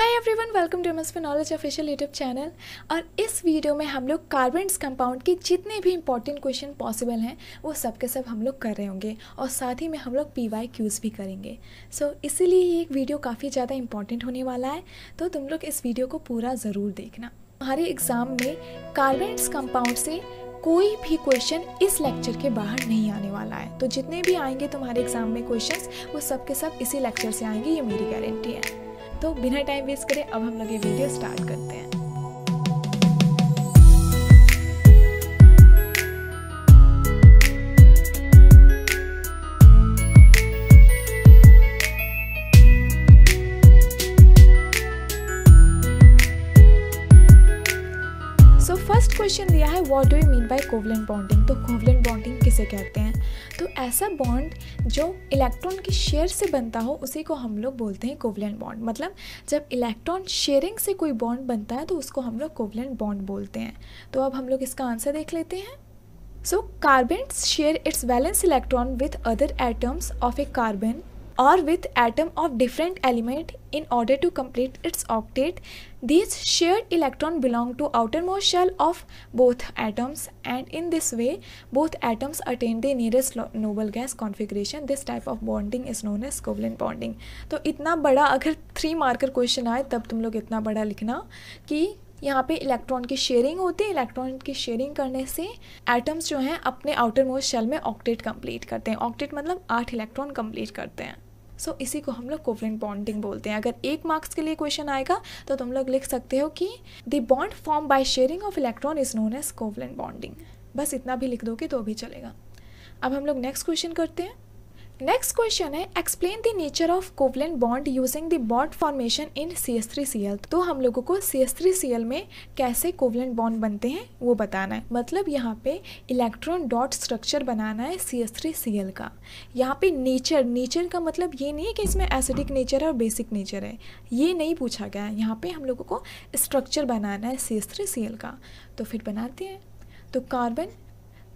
High everyone welcome to MSP knowledge official YouTube channel और इस video में हम लोग कार्बन्स कंपाउंड के जितने भी इंपॉर्टेंट क्वेश्चन पॉसिबल हैं वो सब के सब हम लोग कर रहे होंगे और साथ ही में हम लोग पी वाई क्यूज़ भी करेंगे सो so, इसीलिए ये वीडियो काफ़ी ज़्यादा इंपॉर्टेंट होने वाला है तो तुम लोग इस वीडियो को पूरा ज़रूर देखना हमारे एग्ज़ाम में कार्बन्स कंपाउंड से कोई भी क्वेश्चन इस लेक्चर के बाहर नहीं आने वाला है तो जितने भी आएंगे तुम्हारे एग्ज़ाम में क्वेश्चंस वो सब के सब इसी लेक्चर से आएंगे ये मेरी गारंटी है तो बिना टाइम वेस्ट करें अब हम लोग ये वीडियो स्टार्ट करते हैं फर्स्ट क्वेश्चन दिया है what do you mean by covalent bonding तो कोवलेंट बॉन्डिंग किसे कहते हैं तो ऐसा बॉन्ड जो इलेक्ट्रॉन की शेयर से बनता हो उसी को हम लोग बोलते हैं कोवलेंट बॉन्ड मतलब जब इलेक्ट्रॉन शेयरिंग से कोई बॉन्ड बनता है तो उसको हम लोग कोवलेंट बॉन्ड बोलते हैं तो अब हम लोग इसका आंसर देख लेते हैं so carbon share its valence electron with other atoms of a carbon or with atom of different element in order to complete its octet. These shared electron belong to outermost shell of both atoms and in this way both atoms attain the nearest noble gas configuration. This type of bonding is known as covalent bonding. तो itna bada agar three marker question aaye tab tum log itna bada likhna ki यहाँ पे electron की sharing होती है electron की sharing करने से atoms जो हैं अपने आउटर मोस्ट शेल में ऑक्टेट कंप्लीट करते हैं ऑक्टेट मतलब आठ इलेक्ट्रॉन कंप्लीट करते हैं सो so, इसी को हम लोग कोवलेंट बॉन्डिंग बोलते हैं अगर एक मार्क्स के लिए क्वेश्चन आएगा तो तुम लोग लिख सकते हो कि the bond form by sharing of electron is known as covalent bonding बस इतना भी लिख दोगे तो भी चलेगा अब हम लोग नेक्स्ट क्वेश्चन करते हैं नेक्स्ट क्वेश्चन है explain the nature of covalent bond using the bond formation in C S three C L तो हम लोगों को C S three C L में कैसे कोवलेंट बॉन्ड बनते हैं वो बताना है मतलब यहाँ पे इलेक्ट्रॉन डॉट स्ट्रक्चर बनाना है C S three C L का यहाँ पे नेचर नेचर का मतलब ये नहीं है कि इसमें एसिडिक नेचर है और बेसिक नेचर है ये नहीं पूछा गया है यहाँ पर हम लोगों को स्ट्रक्चर बनाना है C S three C L का तो फिर बनाते हैं तो कार्बन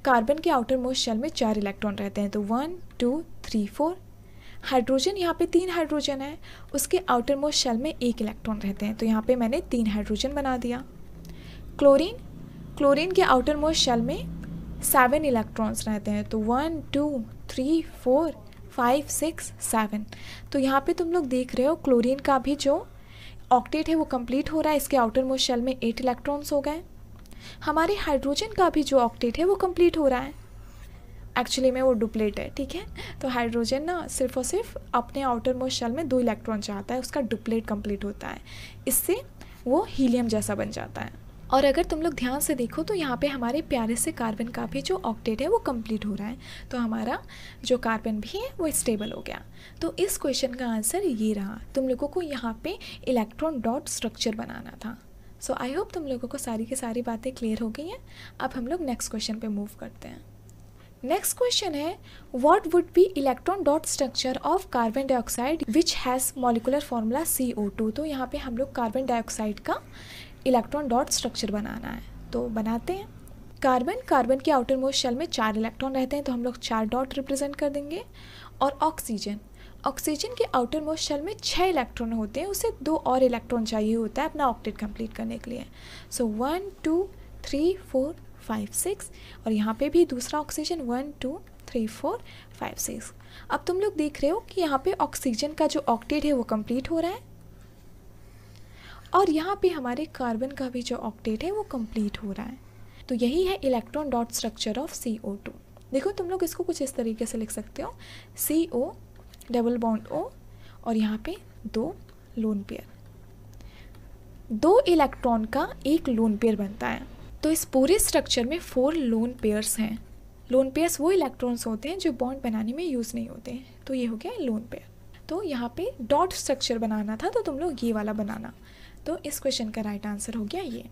कार्बन के आउटर मोस्ट शेल में चार इलेक्ट्रॉन रहते हैं तो one two three four hydrogen यहाँ पे तीन हाइड्रोजन है उसके आउटर मोस्ट शेल में एक इलेक्ट्रॉन रहते हैं तो यहाँ पे मैंने तीन हाइड्रोजन बना दिया क्लोरीन क्लोरीन के आउटर मोस्ट शेल में सेवन इलेक्ट्रॉन्स रहते हैं तो one two three four five six seven तो यहाँ पे तुम लोग देख रहे हो क्लोरीन का भी जो ऑक्टेट है वो कंप्लीट हो रहा है इसके आउटर मोस्ट शेल में एट इलेक्ट्रॉन्स हो गए हमारे हाइड्रोजन का भी जो ऑक्टेट है वो कंप्लीट हो रहा है एक्चुअली में वो डुप्लेट है ठीक है तो हाइड्रोजन ना सिर्फ और सिर्फ अपने आउटर मोस्ट शेल में दो इलेक्ट्रॉन चाहता है उसका डुप्लेट कंप्लीट होता है इससे वो हीलियम जैसा बन जाता है और अगर तुम लोग ध्यान से देखो तो यहाँ पे हमारे प्यारे से कार्बन का भी जो ऑक्टेट है वो कंप्लीट हो रहा है तो हमारा जो कार्बन भी है वो स्टेबल हो गया तो इस क्वेश्चन का आंसर ये रहा तुम लोगों को यहाँ पे इलेक्ट्रॉन डॉट स्ट्रक्चर बनाना था सो आई होप तुम लोगों को सारी की सारी बातें क्लियर हो गई हैं अब हम लोग नेक्स्ट क्वेश्चन पे मूव करते हैं नेक्स्ट क्वेश्चन है what would be electron dot structure of carbon dioxide which has molecular formula C O two तो यहाँ पे हम लोग कार्बन डाइऑक्साइड का इलेक्ट्रॉन डॉट स्ट्रक्चर बनाना है तो बनाते हैं कार्बन कार्बन के आउटर मोस्ट शेल में चार इलेक्ट्रॉन रहते हैं तो हम लोग चार डॉट रिप्रेजेंट कर देंगे और ऑक्सीजन ऑक्सीजन के आउटर मोस्ट शेल में छः इलेक्ट्रॉन होते हैं उसे दो और इलेक्ट्रॉन चाहिए होता है अपना ऑक्टेट कंप्लीट करने के लिए so one two three four five six और यहाँ पे भी दूसरा oxygen one two three four five six अब तुम लोग देख रहे हो कि यहाँ पे ऑक्सीजन का जो ऑक्टेट है वो कंप्लीट हो रहा है और यहाँ पे हमारे कार्बन का भी जो ऑक्टेट है वो कंप्लीट हो रहा है तो यही है electron dot structure of C O two देखो तुम लोग इसको कुछ इस तरीके से लिख सकते हो सी ओ डबल बॉन्ड ओ और यहाँ पे दो लोन पेयर दो इलेक्ट्रॉन का एक लोन पेयर बनता है तो इस पूरे स्ट्रक्चर में फोर लोन पेयर्स हैं लोन पेयर्स वो इलेक्ट्रॉन्स होते हैं जो बॉन्ड बनाने में यूज़ नहीं होते हैं तो ये हो गया लोन पेयर तो यहाँ पे डॉट स्ट्रक्चर बनाना था तो तुम लोग ये वाला बनाना तो इस क्वेश्चन का राइट आंसर हो गया ये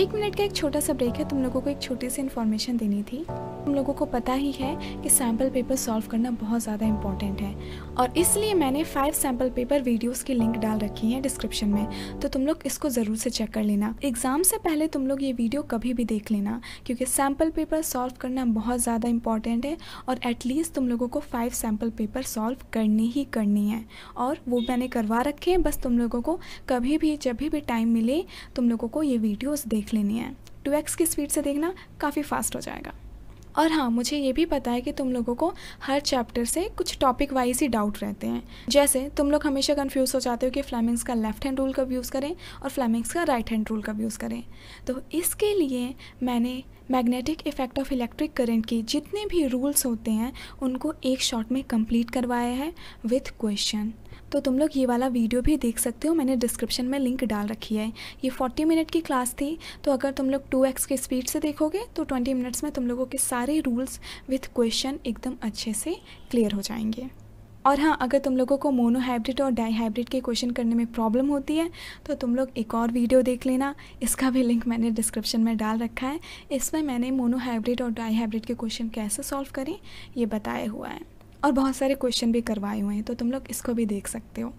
एक मिनट का एक छोटा सा ब्रेक है तुम लोगों को एक छोटी सी इन्फॉर्मेशन देनी थी तुम लोगों को पता ही है कि सैम्पल पेपर सॉल्व करना बहुत ज़्यादा इंपॉर्टेंट है और इसलिए मैंने फाइव सैम्पल पेपर वीडियोस की लिंक डाल रखी है डिस्क्रिप्शन में तो तुम लोग इसको ज़रूर से चेक कर लेना एग्ज़ाम से पहले तुम लोग ये वीडियो कभी भी देख लेना क्योंकि सैम्पल पेपर सॉल्व करना बहुत ज़्यादा इंपॉर्टेंट है और एटलीस्ट तुम लोगों को फाइव सैम्पल पेपर सॉल्व करने ही करनी है और वो मैंने करवा रखे हैं बस तुम लोगों को कभी भी जब भी टाइम मिले तुम लोगों को ये वीडियोज़ देख देख लेनी है टू एक्स की स्पीड से देखना काफ़ी फास्ट हो जाएगा और हाँ मुझे ये भी पता है कि तुम लोगों को हर चैप्टर से कुछ टॉपिक वाइज ही डाउट रहते हैं जैसे तुम लोग हमेशा कन्फ्यूज हो जाते हो कि फ्लैमिंग्स का लेफ्ट हैंड रूल कब यूज़ करें और फ्लैमिंग्स का राइट हैंड रूल कब यूज़ करें तो इसके लिए मैंने magnetic effect of electric current के जितने भी रूल्स होते हैं उनको एक शॉट में कंप्लीट करवाया है विथ क्वेश्चन तो तुम लोग ये वाला वीडियो भी देख सकते हो मैंने डिस्क्रिप्शन में लिंक डाल रखी है ये 40 मिनट की क्लास थी तो अगर तुम लोग 2x के स्पीड से देखोगे तो 20 मिनट्स में तुम लोगों के सारे रूल्स विथ क्वेश्चन एकदम अच्छे से क्लियर हो जाएंगे और हाँ अगर तुम लोगों को मोनोहाइब्रिड और डाई हाइब्रिड के क्वेश्चन करने में प्रॉब्लम होती है तो तुम लोग एक और वीडियो देख लेना इसका भी लिंक मैंने डिस्क्रिप्शन में डाल रखा है इसमें मैंने मोनोहाइब्रिड और डाई हाइब्रिड के क्वेश्चन कैसे सॉल्व करें ये बताया हुआ है और बहुत सारे क्वेश्चन भी करवाए हुए हैं तो तुम लोग इसको भी देख सकते हो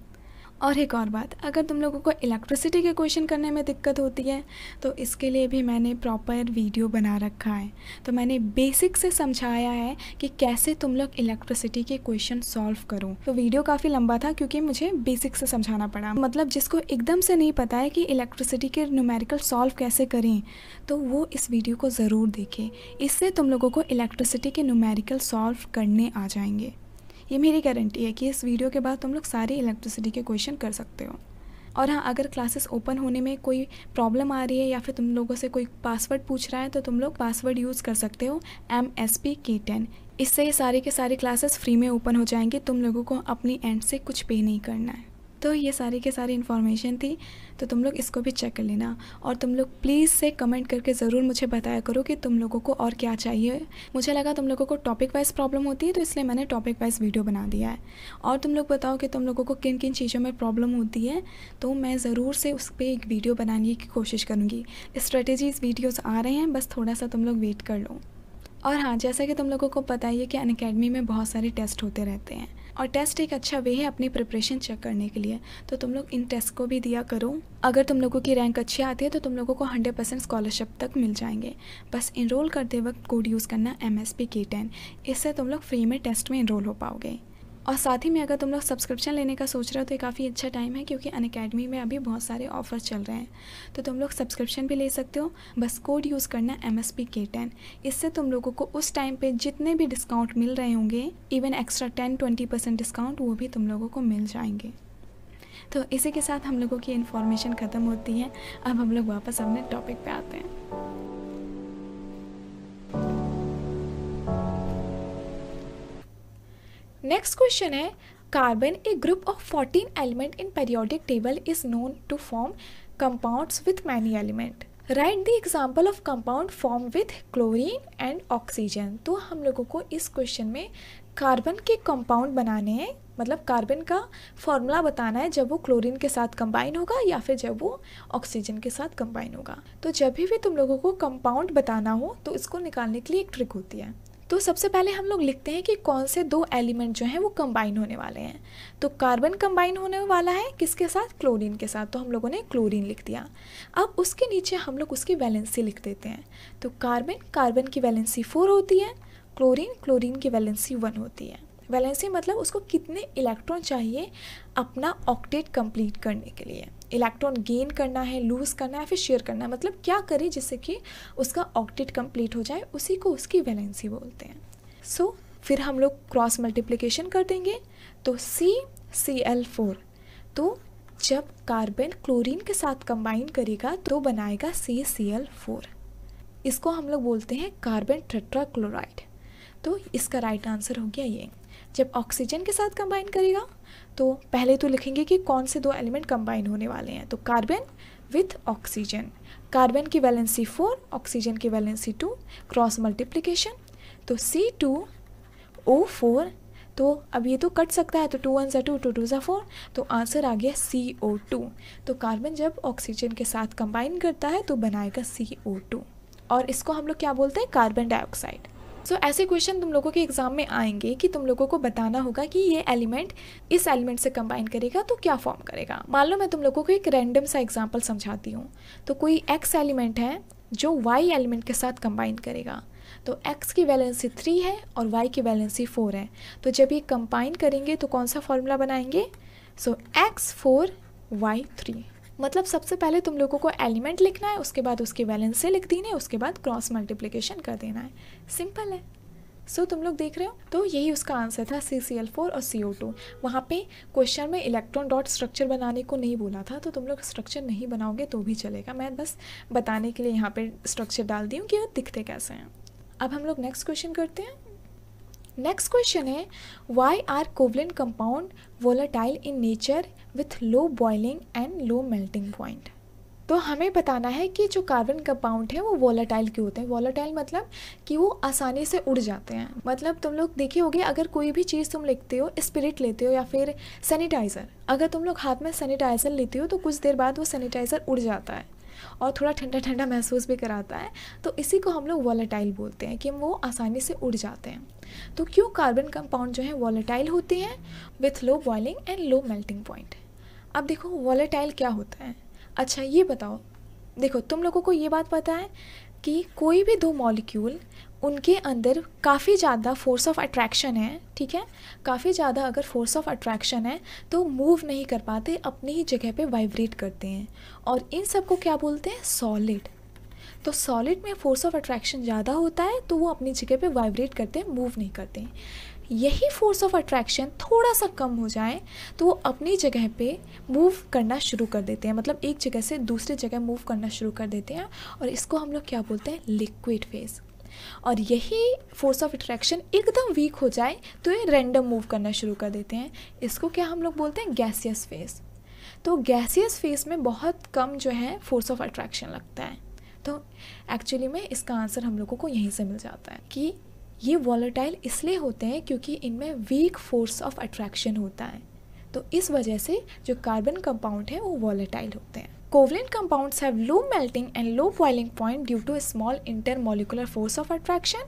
और एक और बात अगर तुम लोगों को इलेक्ट्रिसिटी के क्वेश्चन करने में दिक्कत होती है तो इसके लिए भी मैंने प्रॉपर वीडियो बना रखा है तो मैंने बेसिक से समझाया है कि कैसे तुम लोग इलेक्ट्रिसिटी के क्वेश्चन सॉल्व करो तो वीडियो काफ़ी लंबा था क्योंकि मुझे बेसिक से समझाना पड़ा मतलब जिसको एकदम से नहीं पता है कि इलेक्ट्रिसिटी के न्यूमेरिकल सॉल्व कैसे करें तो वो इस वीडियो को ज़रूर देखें इससे तुम लोगों को इलेक्ट्रिसिटी के न्यूमेरिकल सॉल्व करने आ जाएंगे ये मेरी गारंटी है कि इस वीडियो के बाद तुम लोग सारे इलेक्ट्रिसिटी के क्वेश्चन कर सकते हो और हाँ अगर क्लासेस ओपन होने में कोई प्रॉब्लम आ रही है या फिर तुम लोगों से कोई पासवर्ड पूछ रहा है तो तुम लोग पासवर्ड यूज़ कर सकते हो M S P K ten इससे ये सारे के सारे क्लासेस फ्री में ओपन हो जाएंगे तुम लोगों को अपनी एंड से कुछ पे नहीं करना है तो ये सारी के सारी इन्फॉर्मेशन थी तो तुम लोग इसको भी चेक कर लेना और तुम लोग प्लीज़ से कमेंट करके ज़रूर मुझे बताया करो कि तुम लोगों को और क्या चाहिए मुझे लगा तुम लोगों को टॉपिक वाइज प्रॉब्लम होती है तो इसलिए मैंने टॉपिक वाइज वीडियो बना दिया है और तुम लोग बताओ कि तुम लोगों को किन किन चीज़ों में प्रॉब्लम होती है तो मैं ज़रूर से उस पर एक वीडियो बनाने की कोशिश करूँगी स्ट्रेटेजीज़ वीडियोज़ आ रहे हैं बस थोड़ा सा तुम लोग वेट कर लो और हाँ जैसा कि तुम लोगों को पता ही है कि अन में बहुत सारे टेस्ट होते रहते हैं और टेस्ट एक अच्छा वे है अपनी प्रिपरेशन चेक करने के लिए तो तुम लोग इन टेस्ट को भी दिया करो अगर तुम लोगों की रैंक अच्छी आती है तो तुम लोगों को हंड्रेड परसेंट स्कॉलरशिप तक मिल जाएंगे बस इनरोल करते वक्त कोड यूज़ करना M S P K ten इससे तुम लोग फ्री में टेस्ट में इनरोल हो पाओगे और साथ ही में अगर तुम लोग सब्सक्रिप्शन लेने का सोच रहे हो तो ये काफ़ी अच्छा टाइम है क्योंकि अन अकेडमी में अभी बहुत सारे ऑफर चल रहे हैं तो तुम लोग सब्सक्रिप्शन भी ले सकते हो बस कोड यूज़ करना M S P K ten इससे तुम लोगों को उस टाइम पे जितने भी डिस्काउंट मिल रहे होंगे even extra ten twenty percent discount वो भी तुम लोगों को मिल जाएंगे तो इसी के साथ हम लोगों की इन्फॉर्मेशन ख़त्म होती है अब हम लोग वापस अपने टॉपिक पर आते हैं नेक्स्ट क्वेश्चन है carbon a group of fourteen element in periodic table is known to form compounds with many element write the example of compound form with chlorine and oxygen तो हम लोगों को इस क्वेश्चन में कार्बन के compound बनाने हैं मतलब कार्बन का फॉर्मूला बताना है जब वो क्लोरीन के साथ कंबाइन होगा या फिर जब वो ऑक्सीजन के साथ कंबाइन होगा तो जब भी तुम लोगों को कंपाउंड बताना हो तो इसको निकालने के लिए एक ट्रिक होती है तो सबसे पहले हम लोग लिखते हैं कि कौन से दो एलिमेंट जो हैं वो कंबाइन होने वाले हैं तो कार्बन कंबाइन होने वाला है किसके साथ क्लोरीन के साथ तो हम लोगों ने क्लोरीन लिख दिया अब उसके नीचे हम लोग उसकी वैलेंसी लिख देते हैं तो कार्बन कार्बन की वैलेंसी फोर होती है क्लोरीन क्लोरीन की वैलेंसी वन होती है वैलेंसी मतलब उसको कितने इलेक्ट्रॉन चाहिए अपना ऑक्टेट कंप्लीट करने के लिए इलेक्ट्रॉन गेन करना है लूज़ करना है फिर शेयर करना है मतलब क्या करे जिससे कि उसका ऑक्टेट कंप्लीट हो जाए उसी को उसकी वैलेंसी बोलते हैं सो so, फिर हम लोग क्रॉस मल्टीप्लीकेशन कर देंगे तो सी सी एल फोर तो जब कार्बन क्लोरीन के साथ कंबाइन करेगा तो बनाएगा सी सी एल फोर इसको हम लोग बोलते हैं कार्बन क्लोराइड तो इसका राइट आंसर हो गया ये जब ऑक्सीजन के साथ कंबाइन करेगा तो पहले तो लिखेंगे कि कौन से दो एलिमेंट कंबाइन होने वाले हैं तो कार्बन विथ ऑक्सीजन कार्बन की वैलेंसी फोर ऑक्सीजन की वैलेंसी टू क्रॉस मल्टीप्लीकेशन तो सी टू ओ फोर तो अब ये तो कट सकता है तो टू वन ज़ा टू टू टू ज़ा फोर तो आंसर आ गया सी ओ टू तो कार्बन जब ऑक्सीजन के साथ कंबाइन करता है तो बनाएगा सी ओ टू और इसको हम लोग क्या बोलते हैं कार्बन डाइऑक्साइड सो so, ऐसे क्वेश्चन तुम लोगों के एग्जाम में आएंगे कि तुम लोगों को बताना होगा कि ये एलिमेंट इस एलिमेंट से कंबाइन करेगा तो क्या फॉर्म करेगा मान लो मैं तुम लोगों को एक रैंडम सा एग्जाम्पल समझाती हूँ तो कोई एक्स एलिमेंट है जो वाई एलिमेंट के साथ कंबाइन करेगा तो x की वैलेंसी थ्री है और y की वैलेंसी फोर है तो जब ये कंबाइन करेंगे तो कौन सा फॉर्मूला बनाएंगे so X four Y three मतलब सबसे पहले तुम लोगों को एलिमेंट लिखना है उसके बाद उसके वैलेंस से लिख देने उसके बाद क्रॉस मल्टीप्लीकेशन कर देना है सिंपल है सो so, तुम लोग देख रहे हो तो यही उसका आंसर था सी सी एल फोर और सी ओ टू वहाँ पे क्वेश्चन में इलेक्ट्रॉन डॉट स्ट्रक्चर बनाने को नहीं बोला था तो तुम लोग स्ट्रक्चर नहीं बनाओगे तो भी चलेगा मैं बस बताने के लिए यहाँ पे स्ट्रक्चर डाल दी हूँ कि वो दिखते कैसे हैं अब हम लोग नेक्स्ट क्वेश्चन करते हैं नेक्स्ट क्वेश्चन है why are covalent compound volatile in nature with low boiling and low melting point तो हमें बताना है कि जो कार्बन कंपाउंड है वो वॉलाटाइल क्यों होते हैं वॉलाटाइल मतलब कि वो आसानी से उड़ जाते हैं मतलब तुम लोग देखे होगे अगर कोई भी चीज़ तुम लिखते हो स्पिरिट लेते हो या फिर सैनिटाइज़र अगर तुम लोग हाथ में सैनिटाइज़र लेते हो तो कुछ देर बाद वो सैनिटाइज़र उड़ जाता है और थोड़ा ठंडा ठंडा महसूस भी कराता है तो इसी को हम लोग वॉलेटाइल बोलते हैं कि वो आसानी से उड़ जाते हैं तो क्यों कार्बन कंपाउंड जो है वॉलेटाइल होते हैं with low boiling and low melting point अब देखो वॉलेटाइल क्या होता है अच्छा ये बताओ देखो तुम लोगों को ये बात पता है कि कोई भी दो मॉलिक्यूल उनके अंदर काफ़ी ज़्यादा फोर्स ऑफ अट्रैक्शन है ठीक है काफ़ी ज़्यादा अगर फोर्स ऑफ अट्रैक्शन है तो मूव नहीं कर पाते अपनी ही जगह पे वाइब्रेट करते हैं और इन सब को क्या बोलते हैं सॉलिड तो सॉलिड में फोर्स ऑफ अट्रैक्शन ज़्यादा होता है तो वो अपनी जगह पे वाइब्रेट करते हैं मूव नहीं करते हैं यही फोर्स ऑफ अट्रैक्शन थोड़ा सा कम हो जाए तो वो अपनी जगह पे मूव करना शुरू कर देते हैं मतलब एक जगह से दूसरी जगह मूव करना शुरू कर देते हैं और इसको हम लोग क्या बोलते हैं लिक्विड फेज़ और यही फोर्स ऑफ अट्रैक्शन एकदम वीक हो जाए तो ये रेंडम मूव करना शुरू कर देते हैं इसको क्या हम लोग बोलते हैं गैसियस फेस तो गैसियस फेस में बहुत कम जो है फोर्स ऑफ अट्रैक्शन लगता है तो एक्चुअली में इसका आंसर हम लोगों को यहीं से मिल जाता है कि ये वॉलेटाइल इसलिए होते हैं क्योंकि इनमें वीक फोर्स ऑफ अट्रैक्शन होता है तो इस वजह से जो कार्बन कंपाउंड है वो वॉलेटाइल होते हैं Covalent compounds have low melting and low boiling point due to small intermolecular force of attraction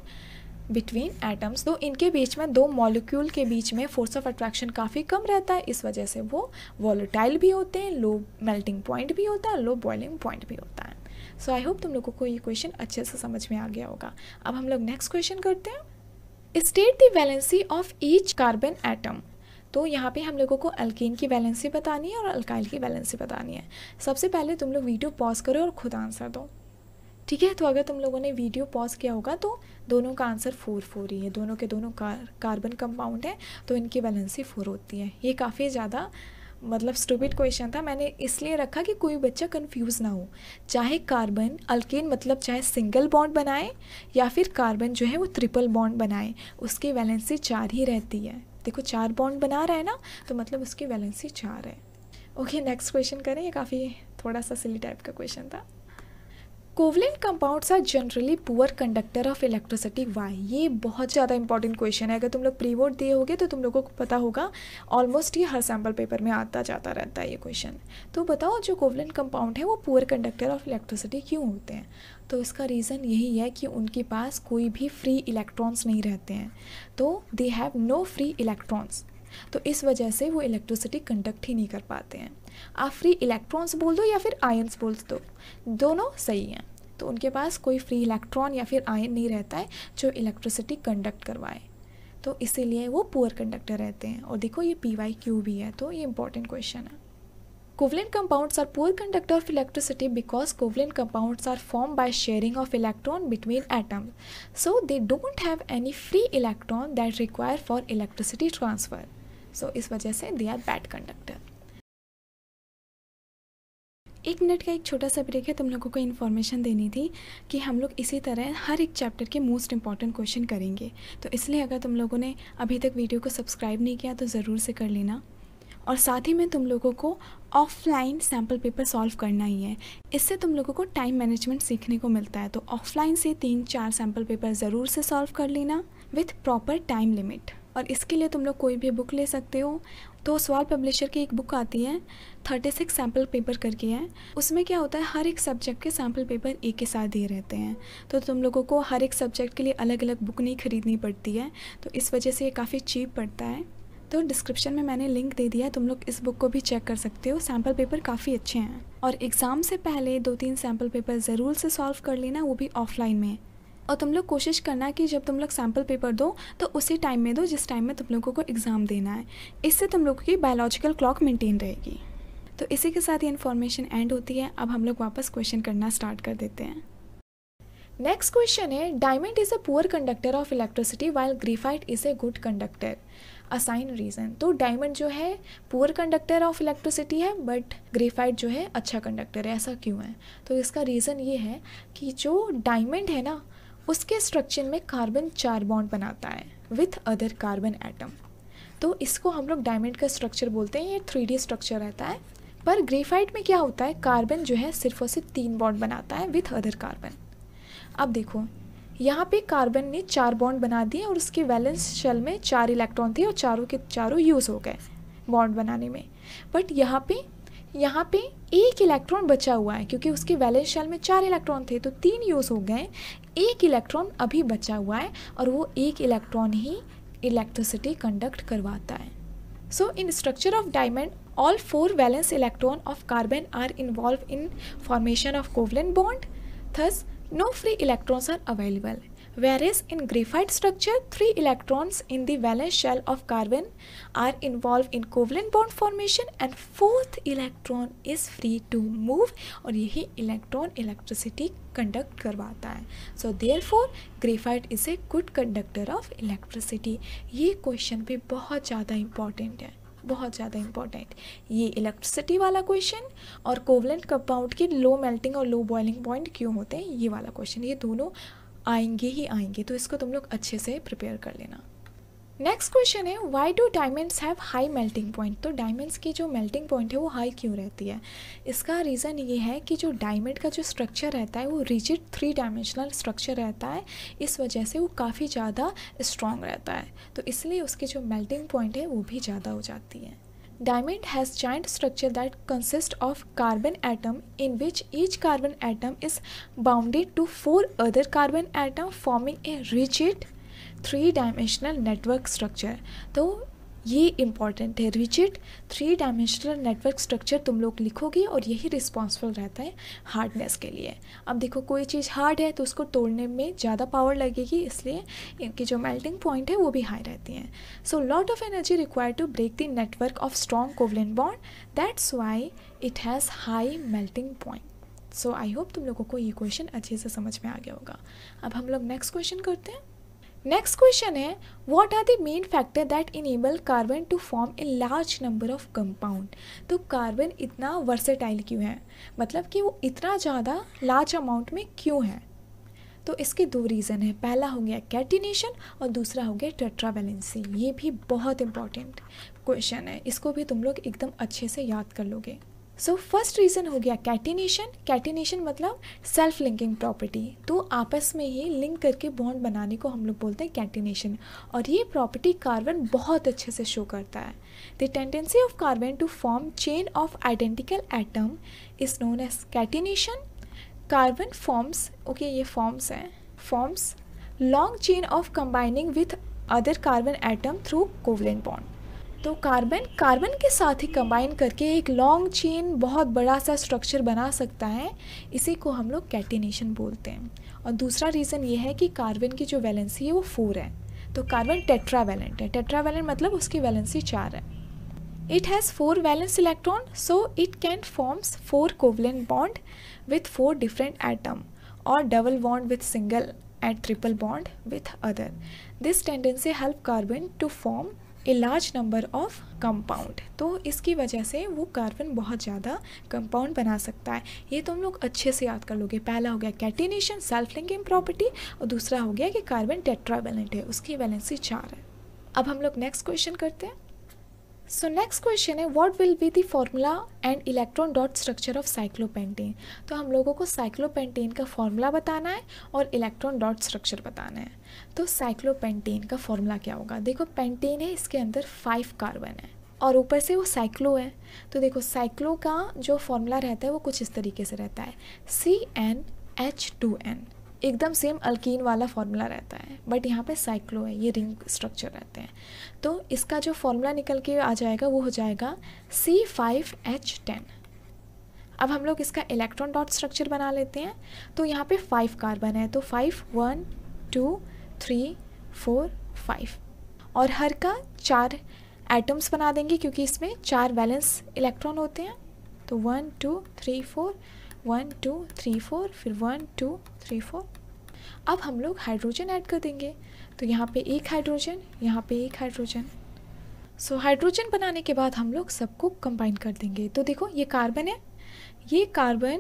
between atoms तो इनके बीच में दो मॉलिक्यूल के बीच में फोर्स ऑफ अट्रैक्शन काफ़ी कम रहता है इस वजह से वो वॉलोटाइल भी होते हैं लो मेल्टिंग पॉइंट भी होता है लो बॉइलिंग पॉइंट भी होता है सो आई होप तुम लोगों को ये क्वेश्चन अच्छे से समझ में आ गया होगा अब हम लोग नेक्स्ट क्वेश्चन करते हैं state the valency of each carbon atom तो यहाँ पे हम लोगों को अल्केन की बैलेंसी बतानी है और अल्काइल की बैलेंसी बतानी है सबसे पहले तुम लोग वीडियो पॉज करो और खुद आंसर दो ठीक है तो अगर तुम लोगों ने वीडियो पॉज किया होगा तो दोनों का आंसर फोर फोर ही है दोनों के दोनों कार, कार्बन कंपाउंड है तो इनकी बैलेंसी फोर होती है ये काफ़ी ज़्यादा मतलब स्टूबिट क्वेश्चन था मैंने इसलिए रखा कि कोई बच्चा कंफ्यूज ना हो चाहे कार्बन अल्केन मतलब चाहे सिंगल बॉन्ड बनाए या फिर कार्बन जो है वो ट्रिपल बॉन्ड बनाए उसकी वैलेंसी चार ही रहती है देखो चार बॉन्ड बना रहा है ना तो मतलब उसकी वैलेंसी चार है ओके नेक्स्ट क्वेश्चन करें ये काफ़ी थोड़ा सा सिली टाइप का क्वेश्चन था covalent compounds are generally poor conductor of electricity why ये बहुत ज़्यादा इंपॉर्टेंट क्वेश्चन है अगर तुम लोग प्री वोट दिए होगे तो तुम लोगों को पता होगा ऑलमोस्ट ये हर सैम्पल पेपर में आता जाता रहता है ये क्वेश्चन तो बताओ जो कोवलेंट कंपाउंड है वो पुअर कंडक्टर ऑफ इलेक्ट्रिसिटी क्यों होते हैं तो इसका रीज़न यही है कि उनके पास कोई भी फ्री इलेक्ट्रॉन्स नहीं रहते हैं तो they have no free electrons तो इस वजह से वो इलेक्ट्रिसिटी कंडक्ट ही नहीं कर पाते हैं आप फ्री इलेक्ट्रॉन्स बोल दो या फिर आयन्स बोल दो दोनों सही हैं तो उनके पास कोई फ्री इलेक्ट्रॉन या फिर आयन नहीं रहता है जो इलेक्ट्रिसिटी कंडक्ट करवाए तो इसीलिए वो पुअर कंडक्टर रहते हैं और देखो ये पी वाई क्यू भी है तो ये इंपॉर्टेंट क्वेश्चन है Covalent compounds are poor conductor of electricity because covalent compounds are formed by sharing of electron between atom So they don't have any free electron that require for electricity transfer. So इस वजह से they are bad conductor. एक minute का एक छोटा सा break है तुम लोगों को इन्फॉर्मेशन देनी थी कि हम लोग इसी तरह हर एक चैप्टर के मोस्ट इंपॉर्टेंट क्वेश्चन करेंगे तो इसलिए अगर तुम लोगों ने अभी तक वीडियो को सब्सक्राइब नहीं किया तो ज़रूर से कर लेना और साथ ही में तुम लोगों को ऑफलाइन सैम्पल पेपर सॉल्व करना ही है इससे तुम लोगों को टाइम मैनेजमेंट सीखने को मिलता है तो ऑफलाइन से तीन चार सैम्पल पेपर ज़रूर से सॉल्व कर लेना विथ प्रॉपर टाइम लिमिट और इसके लिए तुम लोग कोई भी बुक ले सकते हो तो सवाल पब्लिशर की एक बुक आती है थर्टी सिक्स सैम्पल पेपर करके है उसमें क्या होता है हर एक सब्जेक्ट के सैम्पल पेपर एक के साथ दिए रहते हैं तो तुम लोगों को हर एक सब्जेक्ट के लिए अलग अलग बुक नहीं खरीदनी पड़ती है तो इस वजह से ये काफ़ी चीप पड़ता है तो डिस्क्रिप्शन में मैंने लिंक दे दिया है तुम लोग इस बुक को भी चेक कर सकते हो सैम्पल पेपर काफ़ी अच्छे हैं और एग्ज़ाम से पहले दो तीन सैम्पल पेपर ज़रूर से सॉल्व कर लेना वो भी ऑफलाइन में और तुम लोग कोशिश करना कि जब तुम लोग सैम्पल पेपर दो तो उसी टाइम में दो जिस टाइम में तुम लोगों को एग्ज़ाम देना है इससे तुम लोगों की बायोलॉजिकल क्लॉक मेंटेन रहेगी तो इसी के साथ ये इन्फॉर्मेशन एंड होती है अब हम लोग वापस क्वेश्चन करना स्टार्ट कर देते हैं नेक्स्ट क्वेश्चन है diamond is a poor conductor of electricity while graphite is a good conductor assign reason तो डायमंड जो है पुअर कंडक्टर ऑफ इलेक्ट्रिसिटी है बट ग्रेफाइट जो है अच्छा कंडक्टर है ऐसा क्यों है तो इसका रीज़न ये है कि जो डायमंड है ना उसके स्ट्रक्चर में कार्बन चार बॉन्ड बनाता है विथ अदर कार्बन एटम तो इसको हम लोग डायमंड का स्ट्रक्चर बोलते हैं ये थ्री स्ट्रक्चर रहता है पर ग्रेफाइट में क्या होता है कार्बन जो है सिर्फ और सिर्फ तीन बॉन्ड बनाता है विथ अदर कार्बन अब देखो यहाँ पे कार्बन ने चार बॉन्ड बना दिए और उसके वैलेंस शेल में चार इलेक्ट्रॉन थे और चारों के चारों यूज़ हो गए बॉन्ड बनाने में बट यहाँ पे यहाँ पे एक इलेक्ट्रॉन बचा हुआ है क्योंकि उसके वैलेंस शेल में चार इलेक्ट्रॉन थे तो तीन यूज़ हो गए एक इलेक्ट्रॉन अभी बचा हुआ है और वो एक इलेक्ट्रॉन ही इलेक्ट्रिसिटी कंडक्ट करवाता है so in structure of diamond all four valence electron of carbon are involve in formation of covalent bond there's No free electrons are available. Whereas in graphite structure, three electrons in the valence shell of carbon are involved in covalent bond formation and fourth electron is free to move और यही electron electricity conduct करवाता है So therefore, graphite is a good conductor of electricity. ये question भी बहुत ज़्यादा important है बहुत ज़्यादा इंपॉर्टेंट ये इलेक्ट्रिसिटी वाला क्वेश्चन और कोवलेंट कंपाउंड के लो मेल्टिंग और लो बॉइलिंग पॉइंट क्यों होते हैं ये वाला क्वेश्चन ये दोनों आएंगे ही आएंगे तो इसको तुम लोग अच्छे से प्रिपेयर कर लेना नेक्स्ट क्वेश्चन है why do diamonds have high melting point तो डायमंड्स की जो मेल्टिंग पॉइंट है वो हाई क्यों रहती है इसका रीज़न ये है कि जो डायमंड का जो स्ट्रक्चर रहता है वो रिजिड थ्री डायमेंशनल स्ट्रक्चर रहता है इस वजह से वो काफ़ी ज़्यादा स्ट्रॉन्ग रहता है तो इसलिए उसकी जो मेल्टिंग पॉइंट है वो भी ज़्यादा हो जाती है diamond has giant structure that consist of carbon atom in which each carbon atom is bounded to four other carbon atom forming a rigid three dimensional network structure तो ये इम्पॉर्टेंट है rigid three dimensional network structure तुम लोग लिखोगे और यही responsible रहता है हार्डनेस के लिए अब देखो कोई चीज़ हार्ड है तो उसको तोड़ने में ज़्यादा पावर लगेगी इसलिए इनकी जो मेल्टिंग पॉइंट है वो भी हाई रहती हैं so lot of energy require to break the network of strong covalent bond that's why it has high melting point so I hope तुम लोगों को ये क्वेश्चन अच्छे से समझ में आ गया होगा अब हम लोग नेक्स्ट क्वेश्चन करते हैं नेक्स्ट क्वेश्चन है what are the main factor that enable carbon to form a large number of compound तो कार्बन इतना वर्सेटाइल क्यों है मतलब कि वो इतना ज़्यादा लार्ज अमाउंट में क्यों है तो इसके दो रीज़न है पहला हो गया कैटिनेशन और दूसरा हो गया टेट्रा बैलेंसी ये भी बहुत इंपॉर्टेंट क्वेश्चन है इसको भी तुम लोग एकदम अच्छे से याद कर लोगे सो फर्स्ट रीज़न हो गया कैटिनेशन कैटिनेशन मतलब सेल्फ लिंकिंग प्रॉपर्टी तो आपस में ही लिंक करके बॉन्ड बनाने को हम लोग बोलते हैं कैटिनेशन और ये प्रॉपर्टी कार्बन बहुत अच्छे से शो करता है the tendency of carbon to form chain of identical atom is known as catenation carbon forms okay ये फॉर्म्स हैं forms long chain of combining with other carbon atom through covalent bond तो carbon carbon के साथ ही combine करके एक long chain बहुत बड़ा सा स्ट्रक्चर बना सकता है इसी को हम लोग कैटिनेशन बोलते हैं और दूसरा रीज़न ये है कि कार्बन की जो वैलेंसी है वो फोर है तो कार्बन टेट्रावेलेंट है टेट्रावेलेंट मतलब उसकी वैलेंसी चार है it has four valence electron so it can forms four covalent bond with four different atom और double bond with single and triple bond with other this tendency help carbon to form a large number of compound तो इसकी वजह से वो carbon बहुत ज़्यादा compound बना सकता है ये तुम लोग अच्छे से याद कर लोगे पहला हो गया कैटिनेशन सेल्फ लिंकिंग प्रॉपर्टी और दूसरा हो गया कि कार्बन टेट्रावेलेंट है उसकी वैलेंसी चार है अब हम लोग नेक्स्ट क्वेश्चन करते हैं सो नेक्स्ट क्वेश्चन है what will be the formula and electron dot structure of cyclopentane तो हम लोगों को साइक्लोपेंटेन का फॉर्मूला बताना है और इलेक्ट्रॉन डॉट स्ट्रक्चर बताना है तो साइक्लोपेंटेन का फॉर्मूला क्या होगा देखो पेंटेन है इसके अंदर फाइव कार्बन है और ऊपर से वो साइक्लो है तो देखो साइक्लो का जो फॉर्मूला रहता है वो कुछ इस तरीके से रहता है C N H two N एकदम सेम अल्कीन वाला फार्मूला रहता है बट यहाँ पे साइक्लो है ये रिंग स्ट्रक्चर रहते हैं तो इसका जो फॉर्मूला निकल के आ जाएगा वो हो जाएगा सी फाइव एच टेन अब हम लोग इसका इलेक्ट्रॉन डॉट स्ट्रक्चर बना लेते हैं तो यहाँ पे फाइव कार्बन है तो five one two three four five और हर का चार एटम्स बना देंगे क्योंकि इसमें चार बैलेंस इलेक्ट्रॉन होते हैं तो one two three four one two three four फिर वन टू थ्री फोर अब हम लोग हाइड्रोजन ऐड कर देंगे तो यहाँ पे एक हाइड्रोजन यहाँ पे एक हाइड्रोजन सो so, हाइड्रोजन बनाने के बाद हम लोग सबको कंबाइन कर देंगे तो देखो ये कार्बन है ये कार्बन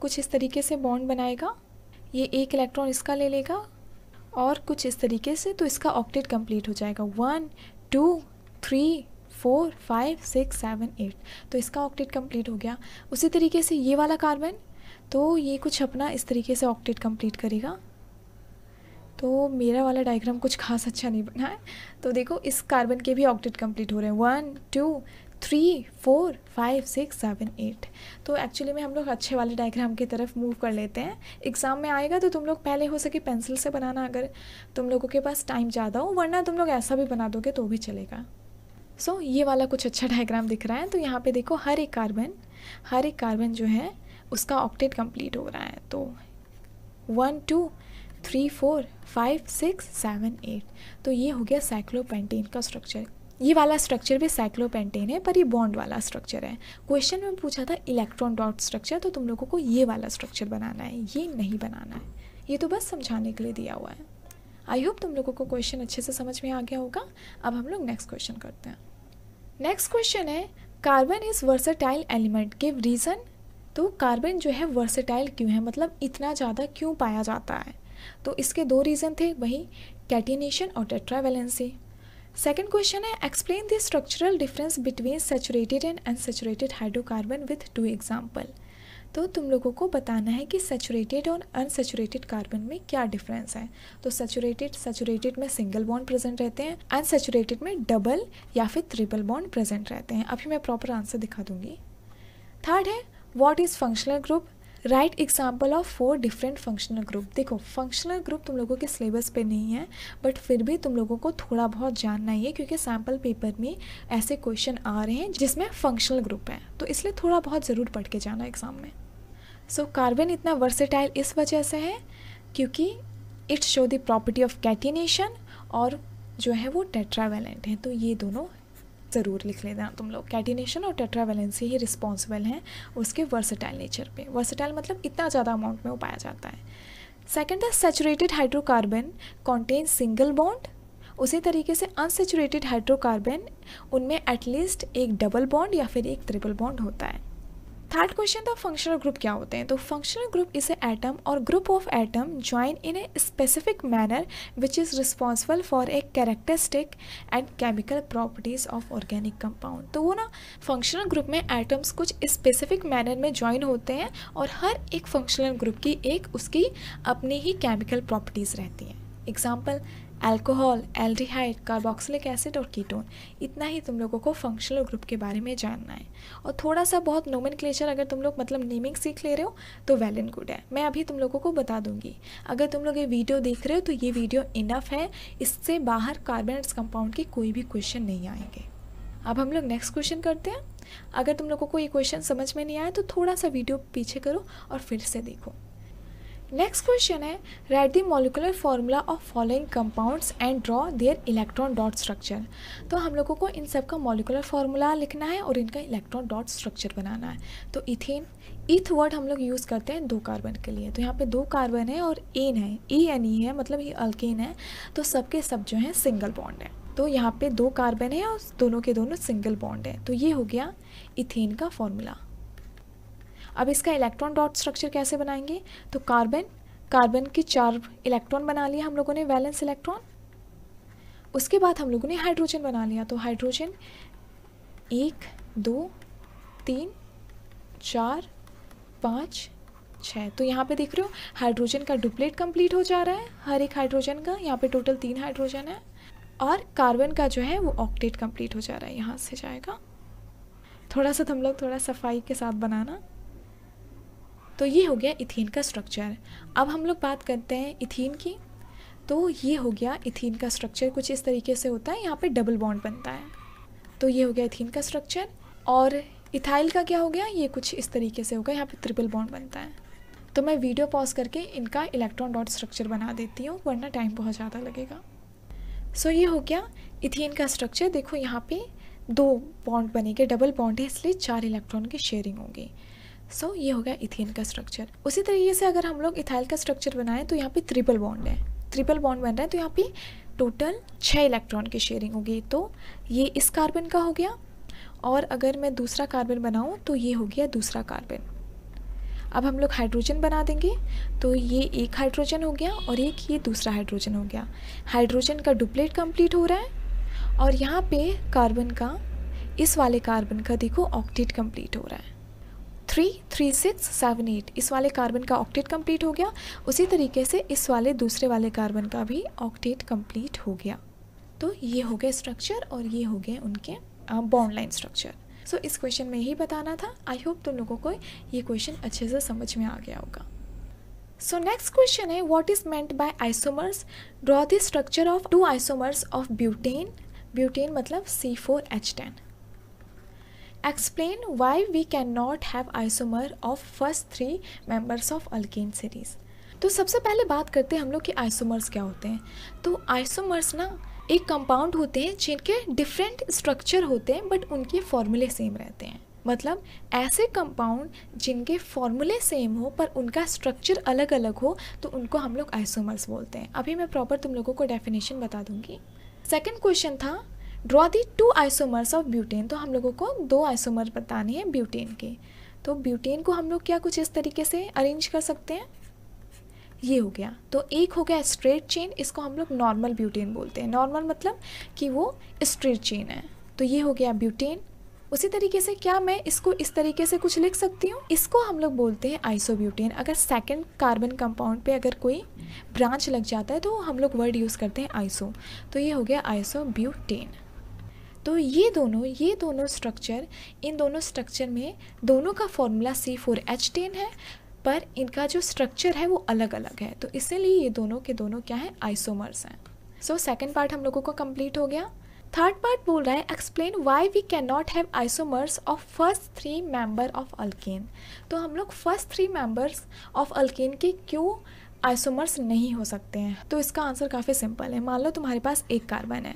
कुछ इस तरीके से बॉन्ड बनाएगा ये एक इलेक्ट्रॉन इसका ले लेगा और कुछ इस तरीके से तो इसका ऑक्टेट कंप्लीट हो जाएगा one two three four five six seven eight तो इसका ऑक्टेट कंप्लीट हो गया उसी तरीके से ये वाला कार्बन तो ये कुछ अपना इस तरीके से ऑक्टेट कंप्लीट करेगा तो मेरा वाला डायग्राम कुछ खास अच्छा नहीं बना है तो देखो इस कार्बन के भी ऑक्टेट कंप्लीट हो रहे हैं one two three four five six seven eight तो एक्चुअली में हम लोग अच्छे वाले डायग्राम की तरफ मूव कर लेते हैं एग्ज़ाम में आएगा तो तुम लोग पहले हो सके पेंसिल से बनाना अगर तुम लोगों के पास टाइम ज़्यादा हो वरना तुम लोग ऐसा भी बना दोगे तो भी चलेगा सो so, ये वाला कुछ अच्छा डायग्राम दिख रहा है तो यहाँ पे देखो हर एक कार्बन हर एक कार्बन जो है उसका ऑक्टेट कंप्लीट हो रहा है तो one two three four five six seven eight तो ये हो गया साइक्लोपेंटेन का स्ट्रक्चर ये वाला स्ट्रक्चर भी साइक्लोपेंटेन है पर ये बॉन्ड वाला स्ट्रक्चर है क्वेश्चन में पूछा था इलेक्ट्रॉन डॉट स्ट्रक्चर तो तुम लोगों को ये वाला स्ट्रक्चर बनाना है ये नहीं बनाना है ये तो बस समझाने के लिए दिया हुआ है आई होप तुम लोगों को क्वेश्चन अच्छे से समझ में आ गया होगा अब हम लोग नेक्स्ट क्वेश्चन करते हैं नेक्स्ट क्वेश्चन है carbon is versatile element give reason तो कार्बन जो है वर्सेटाइल क्यों है मतलब इतना ज़्यादा क्यों पाया जाता है तो इसके दो रीज़न थे वही कैटिनेशन और टेट्रावेलेंसी सेकेंड क्वेश्चन है explain the structural difference between saturated and unsaturated hydrocarbon with two example तो तुम लोगों को बताना है कि सेचुरेटेड और अनसेचुरेटेड कार्बन में क्या डिफरेंस है तो सेचुरेटेड सेचुरेटेड में सिंगल बॉन्ड प्रेजेंट रहते हैं अनसेचुरेटेड में डबल या फिर ट्रिपल बॉन्ड प्रेजेंट रहते हैं अभी मैं प्रॉपर आंसर दिखा दूंगी थर्ड है what is functional group write example of four different functional group देखो फंक्शनल ग्रुप तुम लोगों के सिलेबस पे नहीं है बट फिर भी तुम लोगों को थोड़ा बहुत जानना ही है क्योंकि सैम्पल पेपर में ऐसे क्वेश्चन आ रहे हैं जिसमें फंक्शनल ग्रुप है तो इसलिए थोड़ा बहुत ज़रूर पढ़ के जाना एग्ज़ाम में सो कार्बन इतना वर्सेटाइल इस वजह से है क्योंकि it's show the property of catenation और जो है वो टेट्रावेलेंट है तो ये दोनों ज़रूर लिख लेना तुम लोग कैटिनेशन और टेट्रावेलेंसी ही रिस्पॉन्सिबल हैं उसके वर्सेटाइल नेचर पे वर्सेटाइल मतलब इतना ज़्यादा अमाउंट में वो पाया जाता है सेकेंड है saturated hydrocarbon contain single bond उसी तरीके से अनसेचुरेटेड हाइड्रोकार्बन उनमें एटलीस्ट एक डबल बॉन्ड या फिर एक ट्रिपल बॉन्ड होता है थर्ड क्वेश्चन था फंक्शनल ग्रुप क्या होते हैं तो functional group is a atom और group of atom join in a specific manner which is responsible for a characteristic and chemical properties of organic compound तो वो ना फंक्शनल ग्रुप में एटम्स कुछ स्पेसिफिक मैनर में ज्वाइन होते हैं और हर एक फंक्शनल ग्रुप की एक उसकी अपनी ही केमिकल प्रॉपर्टीज़ रहती हैं example alcohol aldehyde carboxylic acid और कीटोन इतना ही तुम लोगों को फंक्शनल ग्रुप के बारे में जानना है और थोड़ा सा बहुत नोमन अगर तुम लोग मतलब नेमिंग सीख ले रहे हो तो वेल एंड गुड है मैं अभी तुम लोगों को बता दूंगी अगर तुम लोग ये वीडियो देख रहे हो तो ये वीडियो इनफ है इससे बाहर कार्बनेट्स कंपाउंड के कोई भी क्वेश्चन नहीं आएंगे अब हम लोग नेक्स्ट क्वेश्चन करते हैं अगर तुम लोगों को ये क्वेश्चन समझ में नहीं आया तो थोड़ा सा वीडियो पीछे करो और फिर से देखो नेक्स्ट क्वेश्चन है write the molecular formula of following compounds and draw their electron dot structure तो हम लोगों को इन सब का मोलिकुलर फार्मूला लिखना है और इनका इलेक्ट्रॉन डॉट स्ट्रक्चर बनाना है तो इथेन इथ वर्ड हम लोग यूज़ करते हैं दो कार्बन के लिए तो यहाँ पे दो कार्बन है और एन है ई एन ई है मतलब ये अल्केन है तो सबके सब जो हैं सिंगल बॉन्ड है तो यहाँ पे दो कार्बन है और दोनों के दोनों सिंगल बॉन्ड है तो ये हो गया इथेन का फॉर्मूला अब इसका इलेक्ट्रॉन डॉट स्ट्रक्चर कैसे बनाएंगे तो कार्बन कार्बन के चार इलेक्ट्रॉन बना लिया हम लोगों ने वैलेंस इलेक्ट्रॉन उसके बाद हम लोगों ने हाइड्रोजन बना लिया तो हाइड्रोजन एक दो तीन चार पाँच छः तो यहाँ पे देख रहे हो हाइड्रोजन का डुप्लेट कंप्लीट हो जा रहा है हर एक हाइड्रोजन का यहाँ पे टोटल तीन हाइड्रोजन है और कार्बन का जो है वो ऑक्टेट कंप्लीट हो जा रहा है यहाँ से जाएगा थोड़ा सा तुम लोग थोड़ा सफाई के साथ बनाना तो ये हो गया इथीन का स्ट्रक्चर अब हम लोग बात करते हैं इथीन की तो ये हो गया इथीन का स्ट्रक्चर कुछ इस तरीके से होता है यहाँ पे डबल बॉन्ड बनता है तो ये हो गया इथीन का स्ट्रक्चर और इथाइल का क्या हो गया ये कुछ इस तरीके से होगा यहाँ पे ट्रिपल बॉन्ड बनता है तो मैं वीडियो पॉज करके इनका इलेक्ट्रॉन डॉट स्ट्रक्चर बना देती हूँ वरना टाइम बहुत ज़्यादा लगेगा सो so, ये हो गया इथिन का स्ट्रक्चर देखो यहाँ पे दो बॉन्ड बनेंगे डबल बॉन्ड है इसलिए चार इलेक्ट्रॉन की शेयरिंग होगी सो so, ये हो गया इथेन का स्ट्रक्चर उसी तरीके से अगर हम लोग इथाइल का स्ट्रक्चर बनाएं तो यहाँ पे ट्रिपल बॉन्ड है ट्रिपल बॉन्ड बन रहा है तो यहाँ पे टोटल छः इलेक्ट्रॉन की शेयरिंग होगी तो ये इस कार्बन का हो गया और अगर मैं दूसरा कार्बन बनाऊँ तो ये हो गया दूसरा कार्बन अब हम लोग हाइड्रोजन बना देंगे तो ये एक हाइड्रोजन हो गया और एक ये दूसरा हाइड्रोजन हो गया हाइड्रोजन का डुप्लेट कम्प्लीट हो रहा है और यहाँ पे कार्बन का इस वाले कार्बन का देखो ऑक्टेट कंप्लीट हो रहा है three three six seven eight इस वाले कार्बन का ऑक्टेट कंप्लीट हो गया उसी तरीके से इस वाले दूसरे वाले कार्बन का भी ऑक्टेट कंप्लीट हो गया तो ये हो गया स्ट्रक्चर और ये हो गए उनके बॉन्ड लाइन स्ट्रक्चर सो इस क्वेश्चन में यही बताना था आई होप तुम लोगों को ये क्वेश्चन अच्छे से समझ में आ गया होगा सो नेक्स्ट क्वेश्चन है what is meant by isomers draw the structure of two isomers of butane butane मतलब C four H ten Explain why we cannot have isomer of first three members of alkane series. तो सबसे पहले बात करते हैं हम लोग कि आइसोमर्स क्या होते हैं तो आइसोमर्स ना एक कंपाउंड होते हैं जिनके डिफरेंट स्ट्रक्चर होते हैं बट उनके फॉर्मूले सेम रहते हैं मतलब ऐसे कंपाउंड जिनके फॉर्मूले सेम हो पर उनका स्ट्रक्चर अलग अलग हो तो उनको हम लोग आइसोमर्स बोलते हैं अभी मैं प्रॉपर तुम लोगों को डेफिनेशन बता दूंगी सेकेंड क्वेश्चन था draw the two isomers of butane तो हम लोगों को दो आइसोमर बताने हैं ब्यूटेन के तो ब्यूटेन को हम लोग क्या कुछ इस तरीके से अरेंज कर सकते हैं ये हो गया तो एक हो गया स्ट्रेट चेन इसको हम लोग नॉर्मल ब्यूटेन बोलते हैं नॉर्मल मतलब कि वो स्ट्रेट चेन है तो ये हो गया ब्यूटेन उसी तरीके से क्या मैं इसको इस तरीके से कुछ लिख सकती हूँ इसको हम लोग बोलते हैं आइसोब्यूटेन अगर सेकंड कार्बन कंपाउंड पे अगर कोई ब्रांच लग जाता है तो हम लोग वर्ड यूज़ करते हैं आइसो तो ये हो गया आइसोब्यूटेन तो ये दोनों ये दोनों स्ट्रक्चर इन दोनों स्ट्रक्चर में दोनों का formula C four H ten है पर इनका जो स्ट्रक्चर है वो अलग अलग है तो इसीलिए ये दोनों के दोनों क्या हैं आइसोमर्स हैं सो सेकेंड पार्ट हम लोगों को कंप्लीट हो गया थर्ड पार्ट बोल रहा है explain why we can not have isomers of first three member of alkane तो हम लोग first three members of alkane के क्यों आइसोमर्स नहीं हो सकते हैं तो इसका आंसर काफ़ी सिंपल है मान लो तुम्हारे पास एक कार्बन है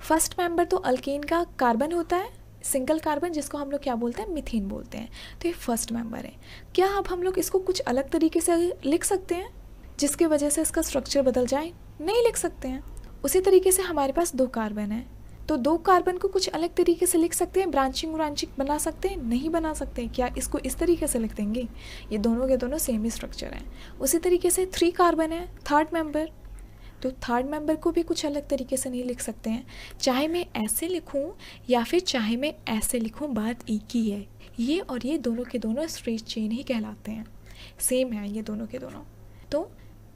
फर्स्ट मेंबर तो अल्केन का कार्बन होता है सिंगल कार्बन जिसको हम लोग क्या बोलते हैं मिथेन बोलते हैं तो ये फर्स्ट मेंबर है क्या अब हम लोग इसको कुछ अलग तरीके से लिख सकते हैं जिसके वजह से इसका स्ट्रक्चर बदल जाए नहीं लिख सकते हैं उसी तरीके से हमारे पास दो कार्बन है तो दो कार्बन को कुछ अलग तरीके से लिख सकते हैं ब्रांचिंग व्रांचिंग बना सकते हैं नहीं बना सकते हैं क्या इसको इस तरीके से लिख देंगे ये दोनों के दोनों सेम ही स्ट्रक्चर हैं उसी तरीके से थ्री कार्बन है थर्ड मेंबर तो थर्ड मेंबर को भी कुछ अलग तरीके से नहीं लिख सकते हैं चाहे मैं ऐसे लिखूं या फिर चाहे मैं ऐसे लिखूं बात एक ही है ये और ये दोनों के दोनों स्ट्रेट चेन ही कहलाते हैं सेम है ये दोनों के दोनों तो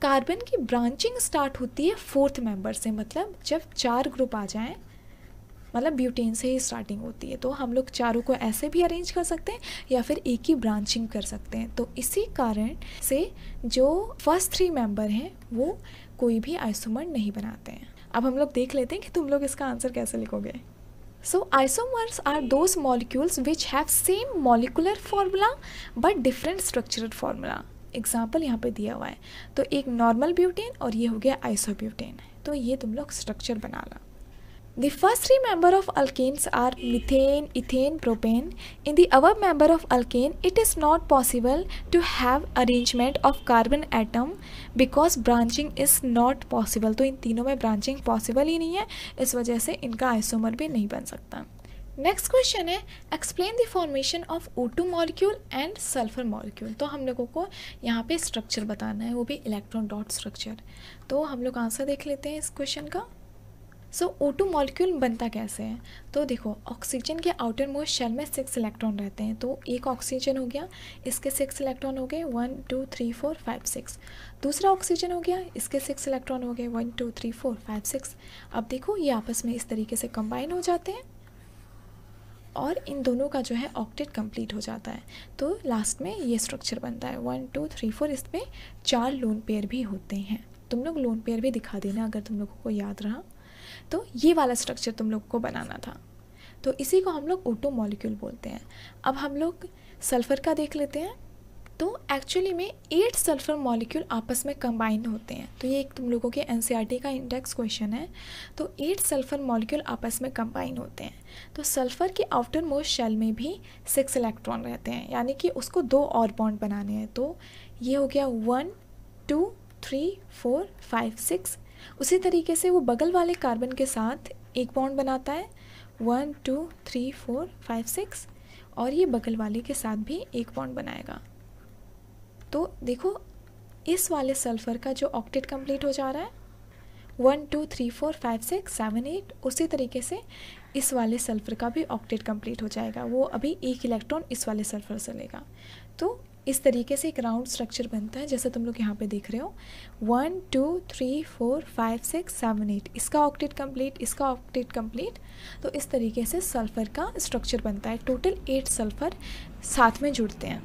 कार्बन की ब्रांचिंग स्टार्ट होती है फोर्थ मेंबर से मतलब जब चार ग्रुप आ जाएं मतलब ब्यूटेन से ही स्टार्टिंग होती है तो हम लोग चारों को ऐसे भी अरेंज कर सकते हैं या फिर एक ही ब्रांचिंग कर सकते हैं तो इसी कारण से जो फर्स्ट थ्री मेंबर हैं वो कोई भी आइसोमर नहीं बनाते हैं अब हम लोग देख लेते हैं कि तुम लोग इसका आंसर कैसे लिखोगे so isomers are those molecules which have same molecular formula but different structural formula example यहाँ पे दिया हुआ है तो एक नॉर्मल ब्यूटेन और ये हो गया आइसोब्यूटेन तो ये तुम लोग स्ट्रक्चर बना लो The first three member of alkenes are methane, ethane, propane. In the above member of alkane, it is not possible to have arrangement of carbon atom because branching is not possible. तो इन तीनों में branching possible ही नहीं है इस वजह से इनका isomer भी नहीं बन सकता नेक्स्ट क्वेश्चन है explain the formation of O2 molecule and sulphur molecule तो हम लोगों को यहाँ पे स्ट्रक्चर बताना है वो भी इलेक्ट्रॉन डॉट स्ट्रक्चर तो हम लोग आंसर देख लेते हैं इस क्वेश्चन का सो ओ टू मॉलिक्यूल बनता कैसे है तो देखो ऑक्सीजन के आउटर मोस्ट शेल में सिक्स इलेक्ट्रॉन रहते हैं तो एक ऑक्सीजन हो गया इसके सिक्स इलेक्ट्रॉन हो गए one two three four five six दूसरा ऑक्सीजन हो गया इसके सिक्स इलेक्ट्रॉन हो गए one two three four five six अब देखो ये आपस में इस तरीके से कंबाइन हो जाते हैं और इन दोनों का जो है ऑक्टेट कंप्लीट हो जाता है तो लास्ट में ये स्ट्रक्चर बनता है वन टू थ्री फोर इसमें चार लोन पेयर भी होते हैं तुम लोग लोन पेयर भी दिखा देना अगर तुम लोगों को याद रहा तो ये वाला स्ट्रक्चर तुम लोग को बनाना था तो इसी को हम लोग ओटो मॉलिक्यूल बोलते हैं अब हम लोग सल्फ़र का देख लेते हैं तो एक्चुअली में एट सल्फ़र मॉलिक्यूल आपस में कंबाइन होते हैं तो ये एक तुम लोगों के एन e का इंडेक्स क्वेश्चन है तो एट सल्फ़र मॉलिक्यूल आपस में कंबाइन होते हैं तो सल्फ़र के आउटर मोस्ट शेल में भी सिक्स इलेक्ट्रॉन रहते हैं यानी कि उसको दो और बॉन्ड बनाने हैं तो ये हो गया one two three four five six उसी तरीके से वो बगल वाले कार्बन के साथ एक बॉन्ड बनाता है one two three four five six और ये बगल वाले के साथ भी एक बॉन्ड बनाएगा तो देखो इस वाले सल्फर का जो ऑक्टेट कंप्लीट हो जा रहा है one two three four five six seven eight उसी तरीके से इस वाले सल्फर का भी ऑक्टेट कंप्लीट हो जाएगा वो अभी एक इलेक्ट्रॉन इस वाले सल्फर से लेगा तो इस तरीके से एक राउंड स्ट्रक्चर बनता है जैसा तुम लोग यहाँ पे देख रहे हो one two three four five six seven eight इसका ऑक्टेट कंप्लीट इसका ऑक्टेट कंप्लीट तो इस तरीके से सल्फ़र का स्ट्रक्चर बनता है टोटल एट सल्फ़र साथ में जुड़ते हैं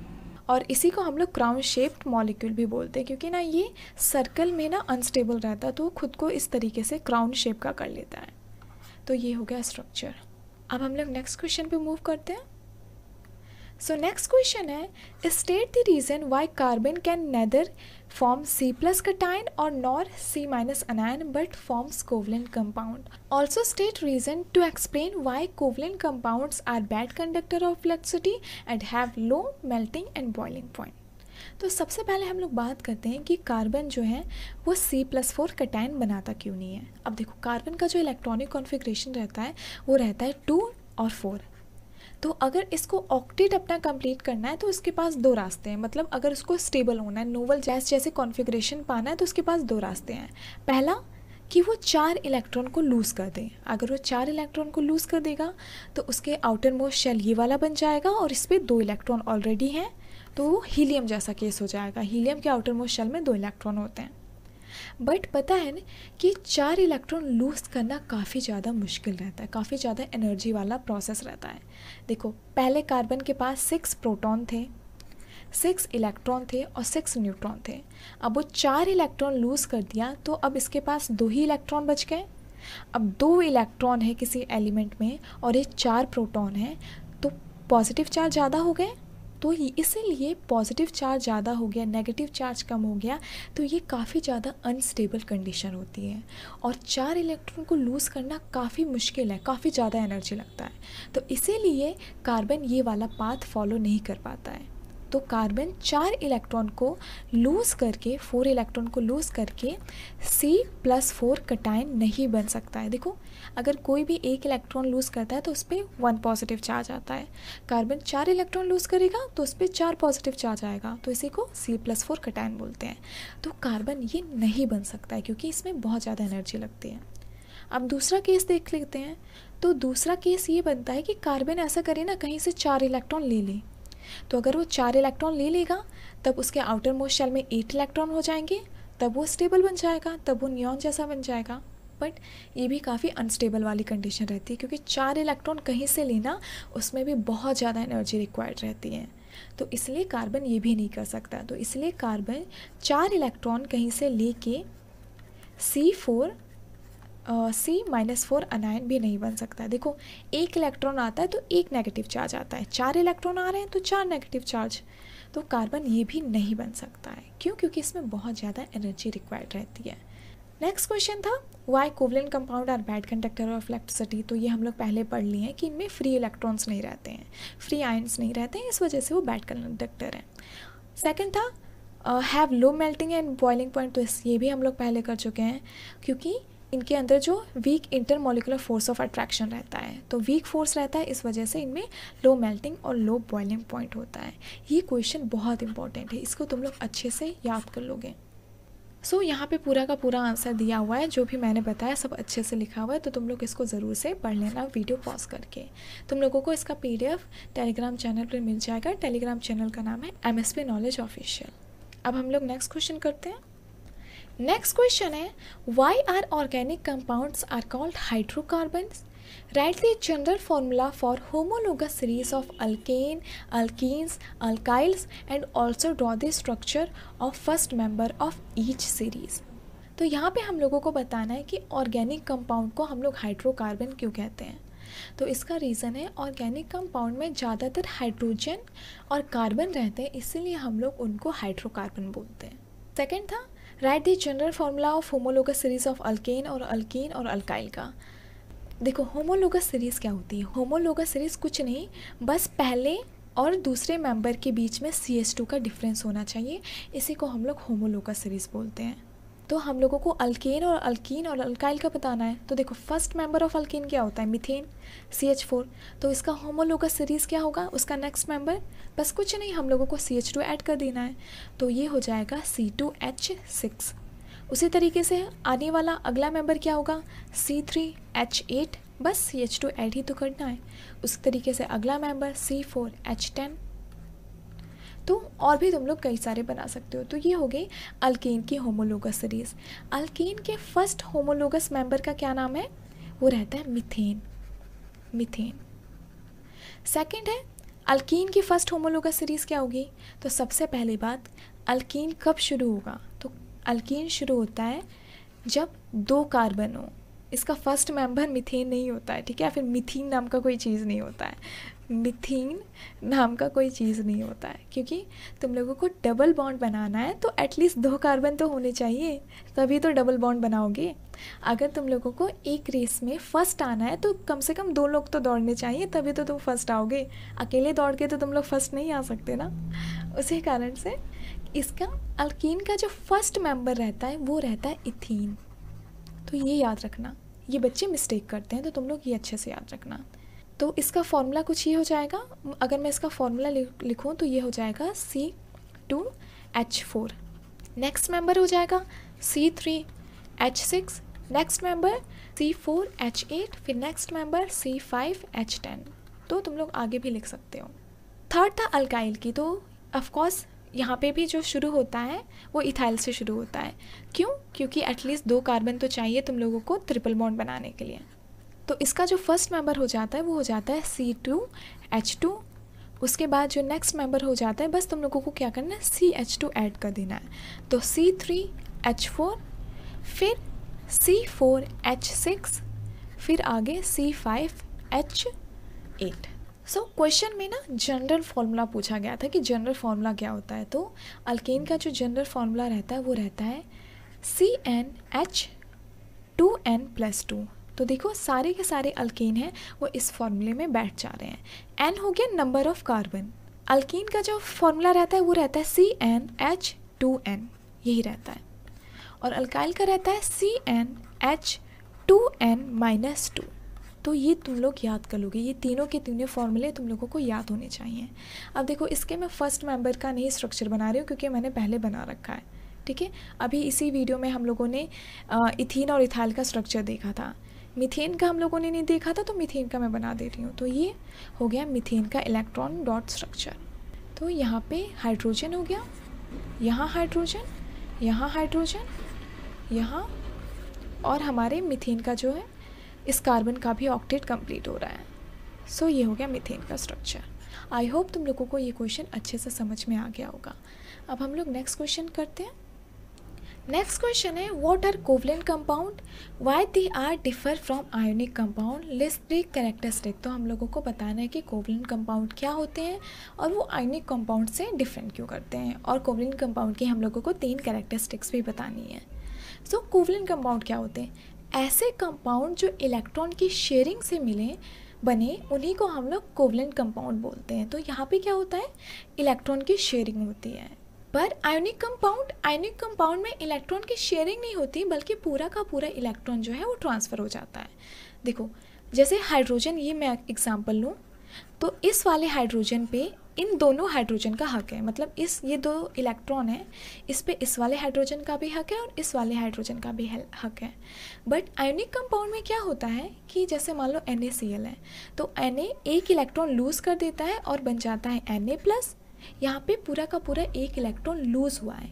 और इसी को हम लोग क्राउन शेप्ड मॉलिक्यूल भी बोलते हैं क्योंकि ना ये सर्कल में ना अनस्टेबल रहता है तो खुद को इस तरीके से क्राउन शेप का कर लेता है तो ये हो गया स्ट्रक्चर अब हम लोग नेक्स्ट क्वेश्चन पे मूव करते हैं सो नेक्स्ट क्वेश्चन है state the reason why carbon can neither form C plus cation और nor C minus anion but forms covalent compound also state reason to explain why covalent compound are bad conductor of electricity and have low melting and boiling point तो सबसे पहले हम लोग बात करते हैं कि कार्बन जो है वो सी प्लस फोर कटाइन बनाता क्यों नहीं है अब देखो कार्बन का जो इलेक्ट्रॉनिक कॉन्फ़िगरेशन रहता है वो रहता है टू और फोर तो अगर इसको ऑक्टेट अपना कंप्लीट करना है तो इसके पास दो रास्ते हैं मतलब अगर उसको स्टेबल होना है नोवल जैस जैसे कॉन्फ़िगरेशन पाना है तो उसके पास दो रास्ते हैं पहला कि वो चार इलेक्ट्रॉन को लूज़ कर दे अगर वो चार इलेक्ट्रॉन को लूज़ कर देगा तो उसके आउटर मोस्ट शेल ये वाला बन जाएगा और इस पर दो इलेक्ट्रॉन ऑलरेडी हैं तो वो हीलियम जैसा केस हो जाएगा हीलियम के आउटर मोस्ट शेल में दो इलेक्ट्रॉन होते हैं बट पता है ना कि चार इलेक्ट्रॉन लूज करना काफ़ी ज़्यादा मुश्किल रहता है काफ़ी ज़्यादा एनर्जी वाला प्रोसेस रहता है देखो पहले कार्बन के पास सिक्स प्रोटॉन थे सिक्स इलेक्ट्रॉन थे और सिक्स न्यूट्रॉन थे अब वो चार इलेक्ट्रॉन लूज़ कर दिया तो अब इसके पास दो ही इलेक्ट्रॉन बच गए अब दो इलेक्ट्रॉन है किसी एलिमेंट में और ये चार प्रोटॉन है तो पॉजिटिव चार्ज ज़्यादा हो गए तो इसीलिए पॉजिटिव चार्ज ज़्यादा हो गया नेगेटिव चार्ज कम हो गया तो ये काफ़ी ज़्यादा अनस्टेबल कंडीशन होती है और चार इलेक्ट्रॉन को लूज़ करना काफ़ी मुश्किल है काफ़ी ज़्यादा एनर्जी लगता है तो इसीलिए कार्बन ये वाला पाथ फॉलो नहीं कर पाता है तो कार्बन चार इलेक्ट्रॉन को लूज करके फोर इलेक्ट्रॉन को लूज करके सी प्लस फोर कटाइन नहीं बन सकता है देखो अगर कोई भी एक इलेक्ट्रॉन लूज करता है तो उस पर वन पॉजिटिव चार्ज आता है कार्बन चार इलेक्ट्रॉन लूज करेगा तो उस पर चार पॉजिटिव चार्ज आएगा तो इसी को सी प्लस फोर कटाइन बोलते हैं तो कार्बन ये नहीं बन सकता है क्योंकि इसमें बहुत ज़्यादा एनर्जी लगती है अब दूसरा केस देख लेते हैं तो दूसरा केस ये बनता है कि कार्बन ऐसा करे ना कहीं से चार इलेक्ट्रॉन ले लें तो अगर वो चार इलेक्ट्रॉन ले लेगा तब उसके आउटर मोस्ट शेल में एट इलेक्ट्रॉन हो जाएंगे तब वो स्टेबल बन जाएगा तब वो न्योन जैसा बन जाएगा बट ये भी काफ़ी अनस्टेबल वाली कंडीशन रहती है क्योंकि चार इलेक्ट्रॉन कहीं से लेना उसमें भी बहुत ज़्यादा एनर्जी रिक्वायर्ड रहती है तो इसलिए कार्बन ये भी नहीं कर सकता तो इसलिए कार्बन चार इलेक्ट्रॉन कहीं से लेके C four C minus four anion भी नहीं बन सकता देखो एक इलेक्ट्रॉन आता है तो एक नेगेटिव चार्ज आता है चार इलेक्ट्रॉन आ रहे हैं तो चार नेगेटिव चार्ज तो कार्बन ये भी नहीं बन सकता है क्यों क्योंकि इसमें बहुत ज़्यादा एनर्जी रिक्वायर्ड रहती है नेक्स्ट क्वेश्चन था why covalent compound are bad conductor of electricity तो ये हम लोग पहले पढ़ लिए हैं कि इनमें फ्री इलेक्ट्रॉन्स नहीं रहते हैं फ्री आयन्स नहीं रहते हैं इस वजह से वो बैड कंडक्टर हैं सेकेंड था have low melting and boiling point तो ये भी हम लोग पहले कर चुके हैं क्योंकि इनके अंदर जो weak intermolecular force of attraction रहता है तो वीक फोर्स रहता है इस वजह से इनमें लो मेल्टिंग और लो बॉइलिंग पॉइंट होता है ये क्वेश्चन बहुत इंपॉर्टेंट है इसको तुम लोग अच्छे से याद कर लोगे सो so, यहाँ पे पूरा का पूरा आंसर दिया हुआ है जो भी मैंने बताया सब अच्छे से लिखा हुआ है तो तुम लोग इसको ज़रूर से पढ़ लेना वीडियो पॉज करके तुम लोगों को इसका पीडीएफ टेलीग्राम चैनल पर मिल जाएगा टेलीग्राम चैनल का नाम है एम नॉलेज ऑफिशियल अब हम लोग नेक्स्ट क्वेश्चन करते हैं नेक्स्ट क्वेश्चन है why are organic compounds are called hydrocarbon write the general formula for homologous series of alkane alkenes alkynes and also draw the structure of first member of each series तो यहाँ पे हम लोगों को बताना है कि ऑर्गेनिक कंपाउंड को हम लोग हाइड्रोकार्बन क्यों कहते हैं तो इसका रीज़न है ऑर्गेनिक कंपाउंड में ज़्यादातर हाइड्रोजन और कार्बन रहते हैं इसीलिए हम लोग उनको हाइड्रोकार्बन बोलते हैं सेकेंड था write the general formula of homologous series of alkane और अल्कीन और अल्काइल का देखो होमोलोगस सीरीज़ क्या होती है होमोलोगस सीरीज़ कुछ नहीं बस पहले और दूसरे मेंबर के बीच में सी एस टू का डिफरेंस होना चाहिए इसी को हम लोग होमोलोगस सीरीज़ बोलते हैं तो हम लोगों को अल्केन और अल्कीन और अल्काइल का बताना है तो देखो फर्स्ट मेंबर ऑफ अल्केन क्या होता है मिथेन सी एच फोर तो इसका होमोलोगस सीरीज़ क्या होगा उसका नेक्स्ट मेंबर बस कुछ नहीं हम लोगों को सी एच टू ऐड कर देना है तो ये हो जाएगा सी टू एच सिक्स उसी तरीके से आने वाला अगला मेंबर क्या होगा सी थ्री एच एट बस सी एच टू ऐड ही तो करना है उसी तरीके से अगला member C four H ten तो और भी तुम लोग कई सारे बना सकते हो तो ये हो गई अल्केन की होमोलोगस सीरीज़ अल्केन के फर्स्ट होमोलोगस मेंबर का क्या नाम है वो रहता है मिथेन मिथेन सेकंड है अल्कीन की फ़र्स्ट होमोलोगस सीरीज़ क्या होगी तो सबसे पहली बात अल्कीन कब शुरू होगा तो अल्कीन शुरू होता है जब दो कार्बन हो इसका फर्स्ट मेंबर मिथेन नहीं होता है ठीक है फिर मिथीन नाम का कोई चीज़ नहीं होता है मिथीन नाम का कोई चीज़ नहीं होता है क्योंकि तुम लोगों को डबल बॉन्ड बनाना है तो एटलीस्ट दो कार्बन तो होने चाहिए तभी तो डबल बॉन्ड बनाओगे अगर तुम लोगों को एक रेस में फर्स्ट आना है तो कम से कम दो लोग तो दौड़ने चाहिए तभी तो तुम फर्स्ट आओगे अकेले दौड़ के तो तुम लोग फर्स्ट नहीं आ सकते ना उसी कारण से इसका अल्किन का जो फर्स्ट मेंबर रहता है वो रहता है इथीन तो ये याद रखना ये बच्चे मिस्टेक करते हैं तो तुम लोग ये अच्छे से याद रखना तो इसका फॉर्मूला कुछ ये हो जाएगा अगर मैं इसका फॉर्मूला लिखूँ तो ये हो जाएगा C two H four next member हो जाएगा C three H six next member C four H eight फिर next member C five H ten तो तुम लोग आगे भी लिख सकते हो थर्ड था अल्काइल की तो ऑफकोर्स यहाँ पे भी जो शुरू होता है वो इथाइल से शुरू होता है क्यों क्योंकि एटलीस्ट दो कार्बन तो चाहिए तुम लोगों को ट्रिपल बॉन्ड बनाने के लिए तो इसका जो फर्स्ट मेंबर हो जाता है वो हो जाता है सी टू एच टू उसके बाद जो नेक्स्ट मेंबर हो जाता है बस तुम लोगों को क्या करना है सी एच टू ऐड कर देना है तो सी थ्री एच फोर फिर सी फोर एच सिक्स फिर आगे C five H eight so question में ना जनरल फार्मूला पूछा गया था कि जनरल फार्मूला क्या होता है तो अल्केन का जो जनरल फार्मूला रहता है वो रहता है C N H two N plus two तो देखो सारे के सारे अल्केन हैं वो इस फॉर्मूले में बैठ जा रहे हैं एन हो गया नंबर ऑफ कार्बन अल्कीन का जो फॉर्मूला रहता है वो रहता है C N H two N यही रहता है और अल्काइल का रहता है C N H two N minus two तो ये तुम लोग याद कर लोगे ये तीनों के तीनों फॉर्मूले तुम लोगों को याद होने चाहिए अब देखो इसके मैं फर्स्ट मेंबर का नहीं स्ट्रक्चर बना रही हूँ क्योंकि मैंने पहले बना रखा है ठीक है अभी इसी वीडियो में हम लोगों ने इथीन और इथाइल का स्ट्रक्चर देखा था मिथेन का हम लोगों ने नहीं देखा था तो मिथेन का मैं बना दे रही हूँ तो ये हो गया मिथेन का इलेक्ट्रॉन डॉट स्ट्रक्चर तो यहाँ पे हाइड्रोजन हो गया यहाँ हाइड्रोजन यहाँ हाइड्रोजन यहाँ और हमारे मिथेन का जो है इस कार्बन का भी ऑक्टेट कंप्लीट हो रहा है सो ये हो गया मिथेन का स्ट्रक्चर आई होप तुम लोगों को ये क्वेश्चन अच्छे से समझ में आ गया होगा अब हम लोग नेक्स्ट क्वेश्चन करते हैं नेक्स्ट क्वेश्चन है what are covalent compound why they are differ from ionic compound list the characteristic तो हम लोगों को बताना है कि कोवलिन कंपाउंड क्या होते हैं और वो आयोनिक कंपाउंड से डिफरेंट क्यों करते हैं और कोवलिन कंपाउंड की हम लोगों को तीन करेक्टरिस्टिक्स भी बतानी है सो कोवलिन कंपाउंड क्या होते हैं ऐसे कंपाउंड जो इलेक्ट्रॉन की शेयरिंग से मिलें बने उन्हीं को हम लोग कोवलिन कंपाउंड बोलते हैं तो यहाँ पे क्या होता है इलेक्ट्रॉन की शेयरिंग होती है पर आयोनिक कंपाउंड आयोनिक कंपाउंड में इलेक्ट्रॉन की शेयरिंग नहीं होती बल्कि पूरा का पूरा इलेक्ट्रॉन जो है वो ट्रांसफ़र हो जाता है देखो जैसे हाइड्रोजन ये मैं एग्ज़ाम्पल लूँ तो इस वाले हाइड्रोजन पे इन दोनों हाइड्रोजन का हक है मतलब इस ये दो इलेक्ट्रॉन है इस पे इस वाले हाइड्रोजन का भी हक है और इस वाले हाइड्रोजन का भी हक है बट आयोनिक कंपाउंड में क्या होता है कि जैसे मान लो एन है तो एन एक इलेक्ट्रॉन लूज़ कर देता है और बन जाता है एन प्लस यहाँ पे पूरा का पूरा एक इलेक्ट्रॉन लूज़ हुआ है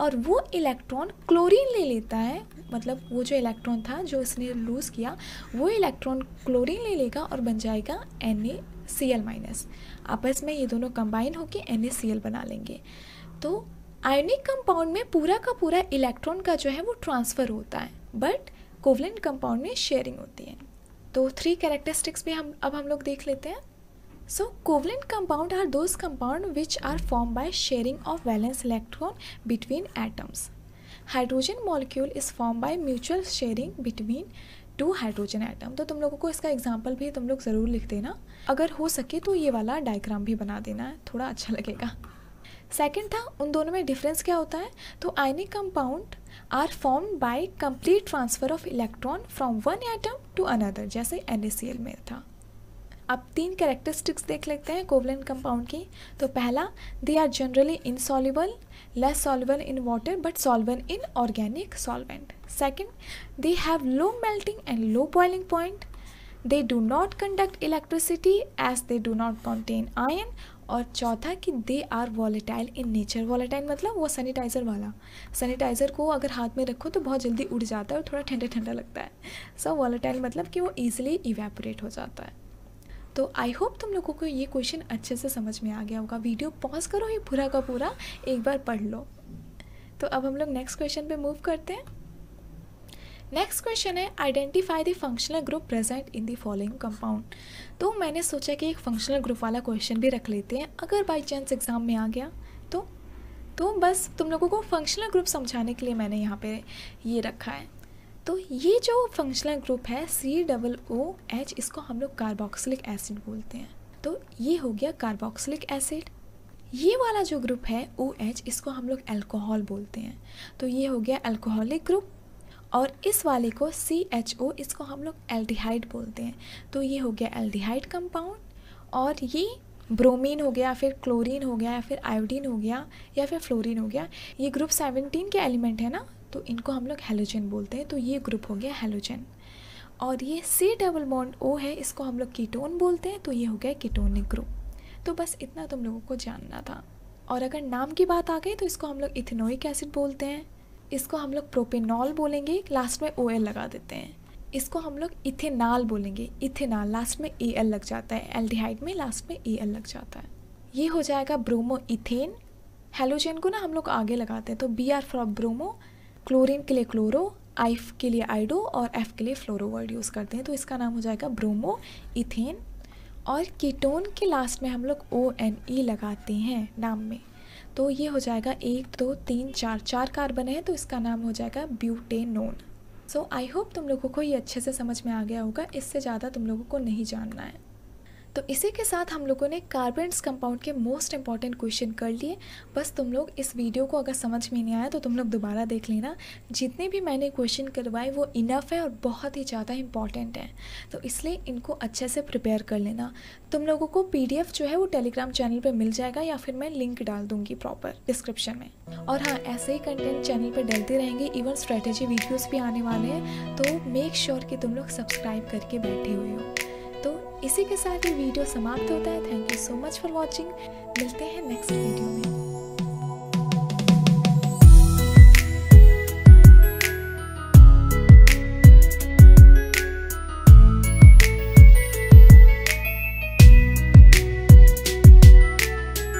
और वो इलेक्ट्रॉन क्लोरीन ले लेता है मतलब वो जो इलेक्ट्रॉन था जो इसने लूज़ किया वो इलेक्ट्रॉन क्लोरीन ले लेगा और बन जाएगा एन सी एल माइनस आपस में ये दोनों कंबाइन होकर एन सी एल बना लेंगे तो आयोनिक कंपाउंड में पूरा का पूरा इलेक्ट्रॉन का जो है वो ट्रांसफ़र होता है बट कोवलेंट कंपाउंड में शेयरिंग होती है तो थ्री कैरेक्टरिस्टिक्स भी हम अब हम लोग देख लेते हैं So covalent compound are those compound which are formed by sharing of valence electron between atoms. Hydrogen molecule is form by mutual sharing between two hydrogen atom तो तुम लोगों को इसका एग्जाम्पल भी तुम लोग ज़रूर लिख देना अगर हो सके तो ये वाला डायग्राम भी बना देना है थोड़ा अच्छा लगेगा सेकेंड था उन दोनों में डिफरेंस क्या होता है तो ionic compound are form by complete transfer of electron from one atom to another जैसे एन में था अब तीन करेक्टरिस्टिक्स देख लेते हैं कोवलिन कंपाउंड की तो पहला they are generally insoluble less soluble in water but solvent in organic solvent second they have low melting and low boiling point they do not conduct electricity as they do not contain ion और चौथा कि they are volatile in nature volatile मतलब वो sanitiser वाला sanitiser को अगर हाथ में रखो तो बहुत जल्दी उड़ जाता है और थोड़ा ठंडा ठंडा लगता है सो so, वॉलेटाइल मतलब कि वो ईजिली इवेपोरेट हो जाता है तो आई होप तुम लोगों को ये क्वेश्चन अच्छे से समझ में आ गया होगा वीडियो पॉज करो ये पूरा का पूरा एक बार पढ़ लो तो अब हम लोग नेक्स्ट क्वेश्चन पे मूव करते हैं नेक्स्ट क्वेश्चन है identify the functional group present in the following compound तो मैंने सोचा कि एक फंक्शनल ग्रुप वाला क्वेश्चन भी रख लेते हैं अगर बाई चांस एग्ज़ाम में आ गया तो तो बस तुम लोगों को फंक्शनल ग्रुप समझाने के लिए मैंने यहाँ पे ये रखा है तो ये जो फंक्शनल ग्रुप है सी डबल ओ एच इसको हम लोग कार्बोक्सिलिक एसिड बोलते हैं तो ये हो गया कार्बोक्सिलिक एसिड ये वाला जो ग्रुप है ओ एच इसको हम लोग एल्कोहल बोलते हैं तो ये हो गया एल्कोहलिक ग्रुप और इस वाले को सी एच ओ इसको हम लोग एल्डिहाइड बोलते हैं तो ये हो गया एल्डिहाइड कंपाउंड और ये ब्रोमीन हो गया फिर क्लोरीन हो गया या फिर आयोडीन हो गया या फिर फ्लोरीन हो गया ये ग्रुप सेवनटीन के एलिमेंट है ना तो इनको हम लोग हेलोजन बोलते हैं तो ये ग्रुप हो गया हेलोजन और ये सी डबल बॉन्ड ओ है इसको हम लोग कीटोन बोलते हैं तो ये हो गया कीटोनिक ग्रुप तो बस इतना तुम लोगों को जानना था और अगर नाम की बात आ गई तो इसको हम लोग इथेनोइक एसिड बोलते हैं इसको हम लोग प्रोपेनॉल बोलेंगे लास्ट में ओ लगा देते हैं इसको हम लोग इथेनॉल बोलेंगे इथेनॉल लास्ट में ए एल लग जाता है एल्डिहाइड में लास्ट में ए एल लग जाता है ये हो जाएगा ब्रोमो इथेन हेलोजन को ना हम लोग आगे लगाते हैं तो B R from bromo chlorine के लिए क्लोरो आइफ के लिए आइडो और एफ के लिए फ्लोरो वर्ड यूज़ करते हैं तो इसका नाम हो जाएगा ब्रोमो इथेन और कीटोन के लास्ट में हम लोग ओ एन ई लगाते हैं नाम में तो ये हो जाएगा एक दो तीन चार चार कार्बन है तो इसका नाम हो जाएगा ब्यूटेनोन सो आई होप तुम लोगों को ये अच्छे से समझ में आ गया होगा इससे ज़्यादा तुम लोगों को नहीं जानना है तो इसी के साथ हम लोगों ने कार्बेंट्स कंपाउंड के मोस्ट इंपॉर्टेंट क्वेश्चन कर लिए बस तुम लोग इस वीडियो को अगर समझ में नहीं आया तो तुम लोग दोबारा देख लेना जितने भी मैंने क्वेश्चन करवाए वो इनफ है और बहुत ही ज़्यादा इंपॉर्टेंट है तो इसलिए इनको अच्छे से प्रिपेयर कर लेना तुम लोगों को पी जो है वो टेलीग्राम चैनल पर मिल जाएगा या फिर मैं लिंक डाल दूँगी प्रॉपर डिस्क्रिप्शन में और हाँ ऐसे ही कंटेंट चैनल पर डलते रहेंगे इवन स्ट्रेटेजी वीडियोज़ भी आने वाले हैं तो मेक श्योर sure कि तुम लोग सब्सक्राइब करके बैठे हुए हो इसी के साथ ये वीडियो समाप्त होता है thank you so much for watching मिलते हैं नेक्स्ट वीडियो में